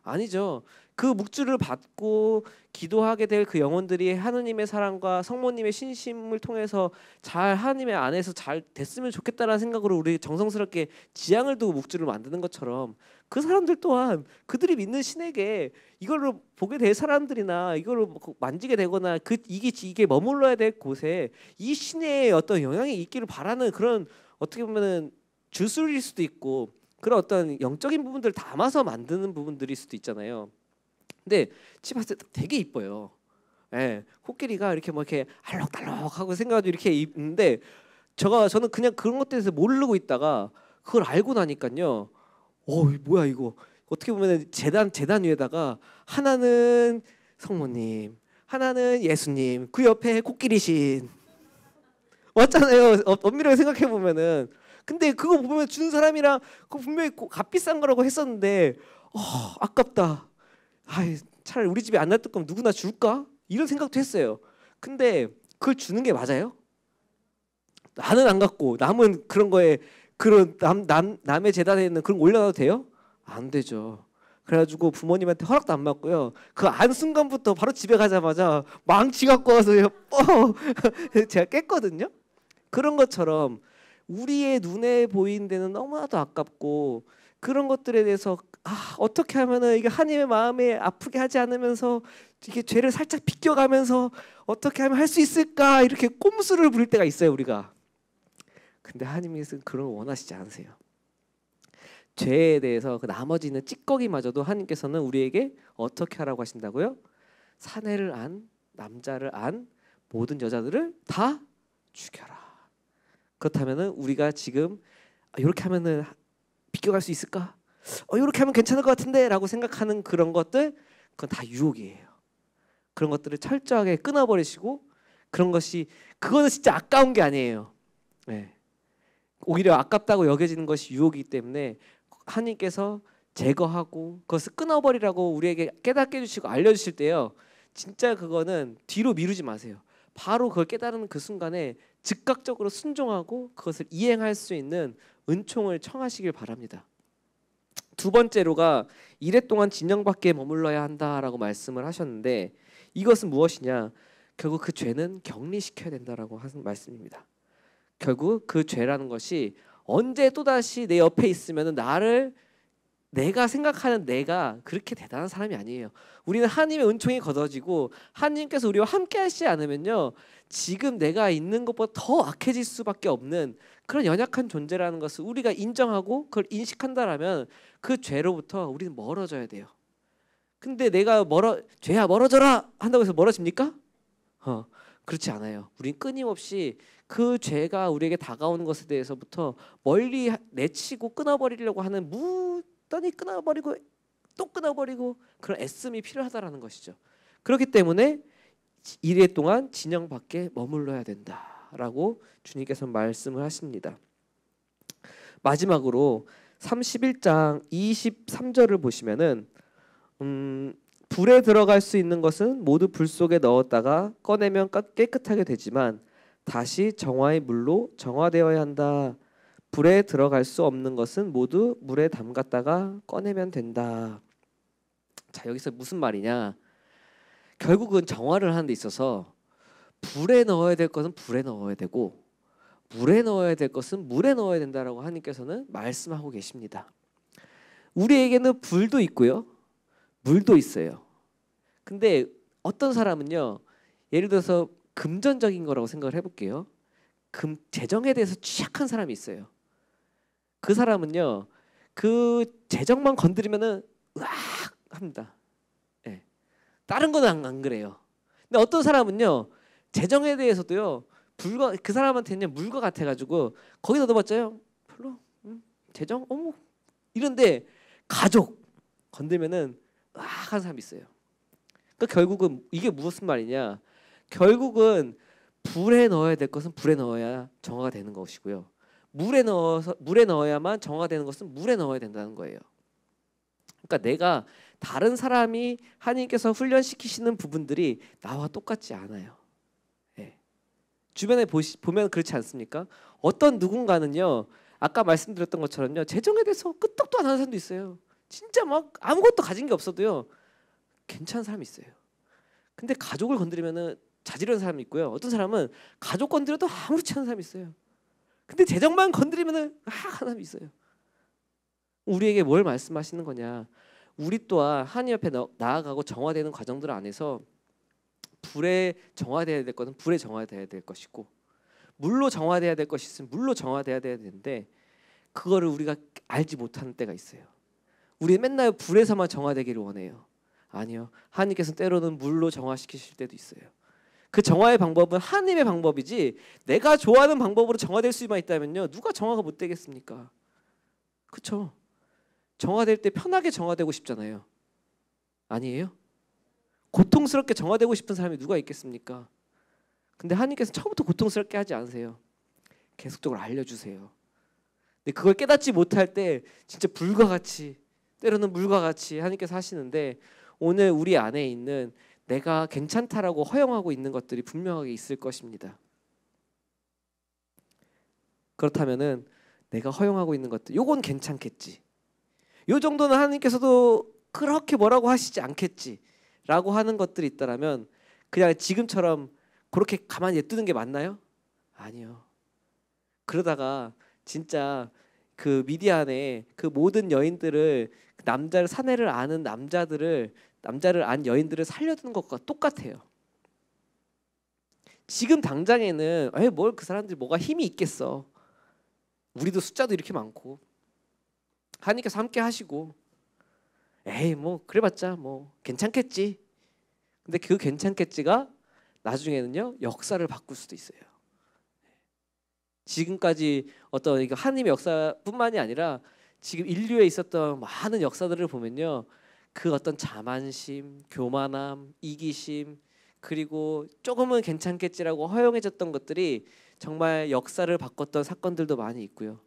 아니죠. 그 묵주를 받고 기도하게 될 그 영혼들이 하느님의 사랑과 성모님의 신심을 통해서 잘 하느님의 안에서 잘 됐으면 좋겠다라는 생각으로 우리 정성스럽게 지향을 두고 묵주를 만드는 것처럼 그 사람들 또한 그들이 믿는 신에게 이걸로 보게 될 사람들이나 이걸로 뭐 그 만지게 되거나 그 이게 이게 머물러야 될 곳에 이 신의 어떤 영향이 있기를 바라는 그런 어떻게 보면은 주술일 수도 있고 그런 어떤 영적인 부분들을 담아서 만드는 부분들일 수도 있잖아요. 근데 집 봤을 때 되게 이뻐요. 예, 코끼리가 이렇게 뭐 이렇게 알록달록하고 생각하 이렇게 있는데 제가 저는 그냥 그런 것 대해서 모르고 있다가 그걸 알고 나니까요. 어, 뭐야 이거 어떻게 보면 재단 재단 위에다가 하나는 성모님, 하나는 예수님, 그 옆에 코끼리신 맞잖아요. 엄밀하게 생각해 보면은 근데 그거 보면 주는 사람이랑 그 분명히 값비싼 거라고 했었는데 어, 아깝다. 아, 차라리 우리 집에 안 놔둘 거면 누구나 줄까? 이런 생각도 했어요. 근데 그걸 주는 게 맞아요? 나는 안 갖고 남은 그런 거에 그런 남, 남 남의 재단에 있는 그런 거 올려놔도 돼요? 안 되죠. 그래가지고 부모님한테 허락도 안 받고요. 그 안 순간부터 바로 집에 가자마자 망치 갖고 와서 어, 제가 깼거든요. 그런 것처럼 우리의 눈에 보이는 데는 너무나도 아깝고 그런 것들에 대해서 아, 어떻게 하면은 이게 하나님의 마음에 아프게 하지 않으면서 이게 죄를 살짝 비껴가면서 어떻게 하면 할 수 있을까 이렇게 꼼수를 부릴 때가 있어요 우리가. 근데 하나님께서는 그런 걸 원하시지 않으세요. 죄에 대해서 그 나머지는 찌꺼기마저도 하나님께서는 우리에게 어떻게 하라고 하신다고요? 사내를 안 남자를 안 모든 여자들을 다 죽여라. 그렇다면은 우리가 지금 이렇게 아, 하면은 비껴갈 수 있을까? 어, 이렇게 하면 괜찮을 것 같은데라고 생각하는 그런 것들 그건 다 유혹이에요. 그런 것들을 철저하게 끊어버리시고 그런 것이 그거는 진짜 아까운 게 아니에요. 네. 오히려 아깝다고 여겨지는 것이 유혹이기 때문에 하나님께서 제거하고 그것을 끊어버리라고 우리에게 깨닫게 해주시고 알려주실 때요. 진짜 그거는 뒤로 미루지 마세요. 바로 그걸 깨달은 그 순간에 즉각적으로 순종하고 그것을 이행할 수 있는 은총을 청하시길 바랍니다. 두 번째로가 이래동안 진영 밖에 머물러야 한다라고 말씀을 하셨는데 이것은 무엇이냐? 결국 그 죄는 격리시켜야 된다라고 하는 말씀입니다. 결국 그 죄라는 것이 언제 또다시 내 옆에 있으면 나를 내가 생각하는 내가 그렇게 대단한 사람이 아니에요. 우리는 하나님의 은총이 걷어지고 하나님께서 우리와 함께 하시지 않으면요. 지금 내가 있는 것보다 더 악해질 수밖에 없는 그런 연약한 존재라는 것을 우리가 인정하고 그걸 인식한다라면 그 죄로부터 우리는 멀어져야 돼요. 근데 내가 멀어 죄야 멀어져라 한다고 해서 멀어집니까? 어. 그렇지 않아요. 우린 끊임없이 그 죄가 우리에게 다가오는 것에 대해서부터 멀리 내치고 끊어버리려고 하는 무 했더니 끊어버리고 또 끊어버리고 그런 애씀이 필요하다라는 것이죠. 그렇기 때문에 이래 동안 진영 밖에 머물러야 된다라고 주님께서 말씀을 하십니다. 마지막으로 31장 23절을 보시면은 음, 불에 들어갈 수 있는 것은 모두 불 속에 넣었다가 꺼내면 깨끗하게 되지만 다시 정화의 물로 정화되어야 한다. 불에 들어갈 수 없는 것은 모두 물에 담갔다가 꺼내면 된다. 자, 여기서 무슨 말이냐? 결국은 정화를 하는 데 있어서 불에 넣어야 될 것은 불에 넣어야 되고 물에 넣어야 될 것은 물에 넣어야 된다라고 하나님께서는 말씀하고 계십니다. 우리에게는 불도 있고요. 물도 있어요. 근데 어떤 사람은요. 예를 들어서 금전적인 거라고 생각을 해 볼게요. 금 재정에 대해서 취약한 사람이 있어요. 그 사람은요 그 재정만 건드리면은 으악 합니다. 예. 다른 건 안 그래요. 근데 어떤 사람은요 재정에 대해서도요 불과 그 사람한테는 물과 같아가지고 거기다 넣어봤자요 별로 음, 재정 어머 이런데 가족 건들면은 으악 하는 사람 있어요. 그러니까 결국은 이게 무슨 말이냐 결국은 불에 넣어야 될 것은 불에 넣어야 정화가 되는 것이고요. 물에 넣어서 물에 넣어야만 정화되는 것은 물에 넣어야 된다는 거예요. 그러니까 내가 다른 사람이 하나님께서 훈련시키시는 부분들이 나와 똑같지 않아요. 예. 주변에 보시, 보면 그렇지 않습니까? 어떤 누군가는요, 아까 말씀드렸던 것처럼요, 재정에 대해서 끄떡도 안 하는 사람도 있어요. 진짜 막 아무것도 가진 게 없어도요, 괜찮은 사람이 있어요. 근데 가족을 건드리면은 자지는 사람이 있고요. 어떤 사람은 가족 건드려도 아무렇지 않은 사람이 있어요. 근데 재정만 건드리면은 아, 하나님 있어요. 우리에게 뭘 말씀하시는 거냐? 우리 또한 하나님 앞에 나아가고 정화되는 과정들 안에서 불에 정화돼야 될 것은 불에 정화돼야 될 것이고 물로 정화돼야 될 것이 있으면 물로 정화돼야 되는데 그거를 우리가 알지 못하는 때가 있어요. 우리 맨날 불에서만 정화되기를 원해요. 아니요. 하나님께서 때로는 물로 정화시키실 때도 있어요. 그 정화의 방법은 하나님의 방법이지 내가 좋아하는 방법으로 정화될 수만 있다면요 누가 정화가 못 되겠습니까? 그렇죠. 정화될 때 편하게 정화되고 싶잖아요. 아니에요? 고통스럽게 정화되고 싶은 사람이 누가 있겠습니까? 근데 하나님께서 처음부터 고통스럽게 하지 않으세요. 계속적으로 알려주세요. 근데 그걸 깨닫지 못할 때 진짜 불과 같이 때로는 물과 같이 하나님께서 하시는데 오늘 우리 안에 있는 내가 괜찮다라고 허용하고 있는 것들이 분명하게 있을 것입니다. 그렇다면은 내가 허용하고 있는 것들 요건 괜찮겠지. 요 정도는 하나님께서도 그렇게 뭐라고 하시지 않겠지라고 하는 것들이 있다라면 그냥 지금처럼 그렇게 가만히 냅두는 게 맞나요? 아니요. 그러다가 진짜 그 미디안에 그 모든 여인들을 그 남자를 사내를 아는 남자들을 남자를 안 여인들을 살려두는 것과 똑같아요. 지금 당장에는 뭘그 사람들이 뭐가 힘이 있겠어. 우리도 숫자도 이렇게 많고 하니까 함께 하시고 에이 뭐 그래봤자 뭐 괜찮겠지. 근데 그 괜찮겠지가 나중에는요 역사를 바꿀 수도 있어요. 지금까지 어떤 하나님의 역사뿐만이 아니라 지금 인류에 있었던 많은 역사들을 보면요 그 어떤 자만심, 교만함, 이기심 그리고 조금은 괜찮겠지라고 허용해졌던 것들이 정말 역사를 바꿨던 사건들도 많이 있고요.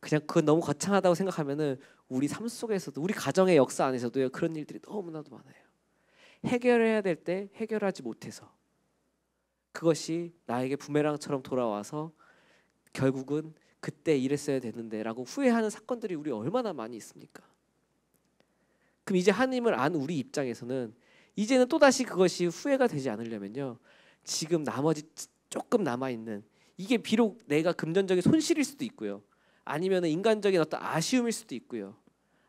그냥 그 너무 거창하다고 생각하면은 우리 삶 속에서도 우리 가정의 역사 안에서도 그런 일들이 너무나도 많아요. 해결해야 될 때 해결하지 못해서 그것이 나에게 부메랑처럼 돌아와서 결국은 그때 이랬어야 되는데라고 후회하는 사건들이 우리 얼마나 많이 있습니까? 그럼 이제 하나님을 안 우리 입장에서는 이제는 또다시 그것이 후회가 되지 않으려면요. 지금 나머지 조금 남아 있는 이게 비록 내가 금전적인 손실일 수도 있고요. 아니면 인간적인 어떤 아쉬움일 수도 있고요.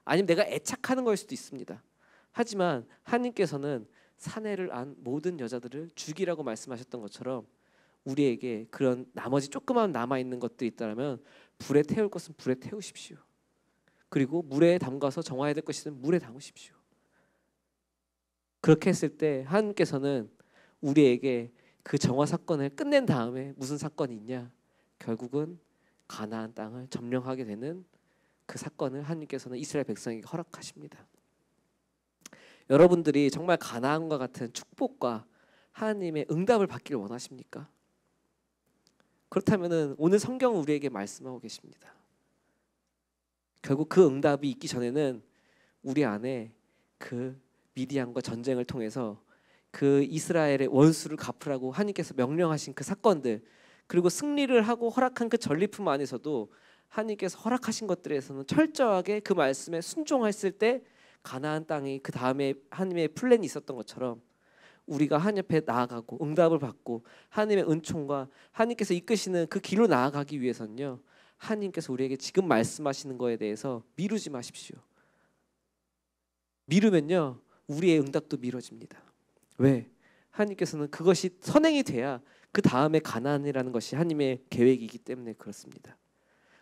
아니면 내가 애착하는 걸 수도 있습니다. 하지만 하나님께서는 사내를 안 모든 여자들을 죽이라고 말씀하셨던 것처럼 우리에게 그런 나머지 조그만 남아 있는 것들이 있다면 불에 태울 것은 불에 태우십시오. 그리고 물에 담가서 정화해야 될 것이 든 물에 담으십시오. 그렇게 했을 때 하나님께서는 우리에게 그 정화 사건을 끝낸 다음에 무슨 사건이 있냐? 결국은 가나안 땅을 점령하게 되는 그 사건을 하나님께서는 이스라엘 백성에게 허락하십니다. 여러분들이 정말 가나안과 같은 축복과 하나님의 응답을 받기를 원하십니까? 그렇다면 오늘 성경은 우리에게 말씀하고 계십니다. 결국 그 응답이 있기 전에는 우리 안에 그 미디안과 전쟁을 통해서 그 이스라엘의 원수를 갚으라고 하나님께서 명령하신 그 사건들 그리고 승리를 하고 허락한 그 전리품 안에서도 하나님께서 허락하신 것들에서는 철저하게 그 말씀에 순종했을 때 가나안 땅이 그 다음에 하나님의 플랜이 있었던 것처럼 우리가 한옆에 나아가고 응답을 받고 하나님의 은총과 하나님께서 이끄시는 그 길로 나아가기 위해서는요 하나님께서 우리에게 지금 말씀하시는 거에 대해서 미루지 마십시오. 미루면요 우리의 응답도 미뤄집니다. 왜? 하나님께서는 그것이 선행이 돼야 그 다음에 가난이라는 것이 하나님의 계획이기 때문에 그렇습니다.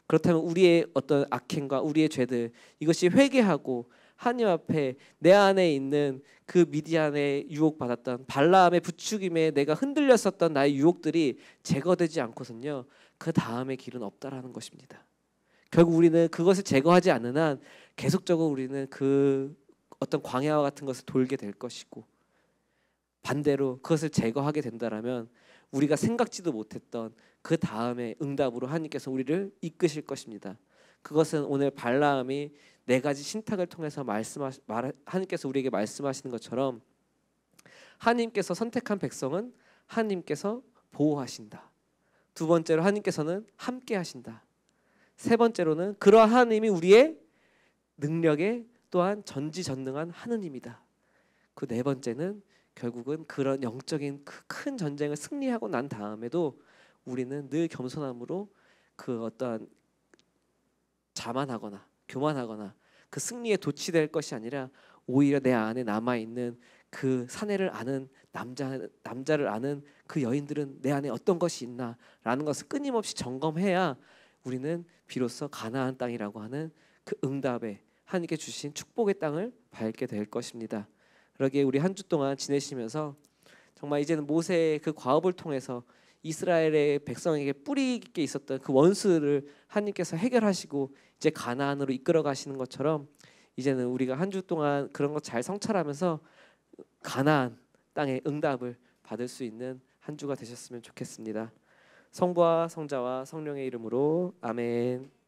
그렇다면 우리의 어떤 악행과 우리의 죄들 이것이 회개하고 하나님 앞에 내 안에 있는 그 미디안의 유혹받았던 발라함의 부추김에 내가 흔들렸었던 나의 유혹들이 제거되지 않고선요 그 다음의 길은 없다라는 것입니다. 결국 우리는 그것을 제거하지 않는 한 계속적으로 우리는 그 어떤 광야와 같은 것을 돌게 될 것이고 반대로 그것을 제거하게 된다라면 우리가 생각지도 못했던 그 다음의 응답으로 하나님께서 우리를 이끄실 것입니다. 그것은 오늘 발라함이 네 가지 신탁을 통해서 말씀하 말, 하나님께서 우리에게 말씀하시는 것처럼 하나님께서 선택한 백성은 하나님께서 보호하신다. 두 번째로 하나님께서는 함께 하신다. 세 번째로는 그러한 하나님이 우리의 능력에 또한 전지전능한 하느님이다. 그 네 번째는 결국은 그런 영적인 큰 전쟁을 승리하고 난 다음에도 우리는 늘 겸손함으로 그 어떠한 자만하거나 교만하거나 그 승리에 도취될 것이 아니라 오히려 내 안에 남아 있는 그 사내를 아는 남자 남자를 아는 그 여인들은 내 안에 어떤 것이 있나라는 것을 끊임없이 점검해야 우리는 비로소 가나안 땅이라고 하는 그 응답에 하나님께 주신 축복의 땅을 밟게 될 것입니다. 그러기에 우리 한 주 동안 지내시면서 정말 이제는 모세의 그 과업을 통해서 이스라엘의 백성에게 뿌리 깊게 있었던 그 원수를 하나님께서 해결하시고 이제 가나안으로 이끌어 가시는 것처럼 이제는 우리가 한 주 동안 그런 것잘 성찰하면서 가나안 땅의 응답을 받을 수 있는 한 주가 되셨으면 좋겠습니다. 성부와 성자와 성령의 이름으로 아멘.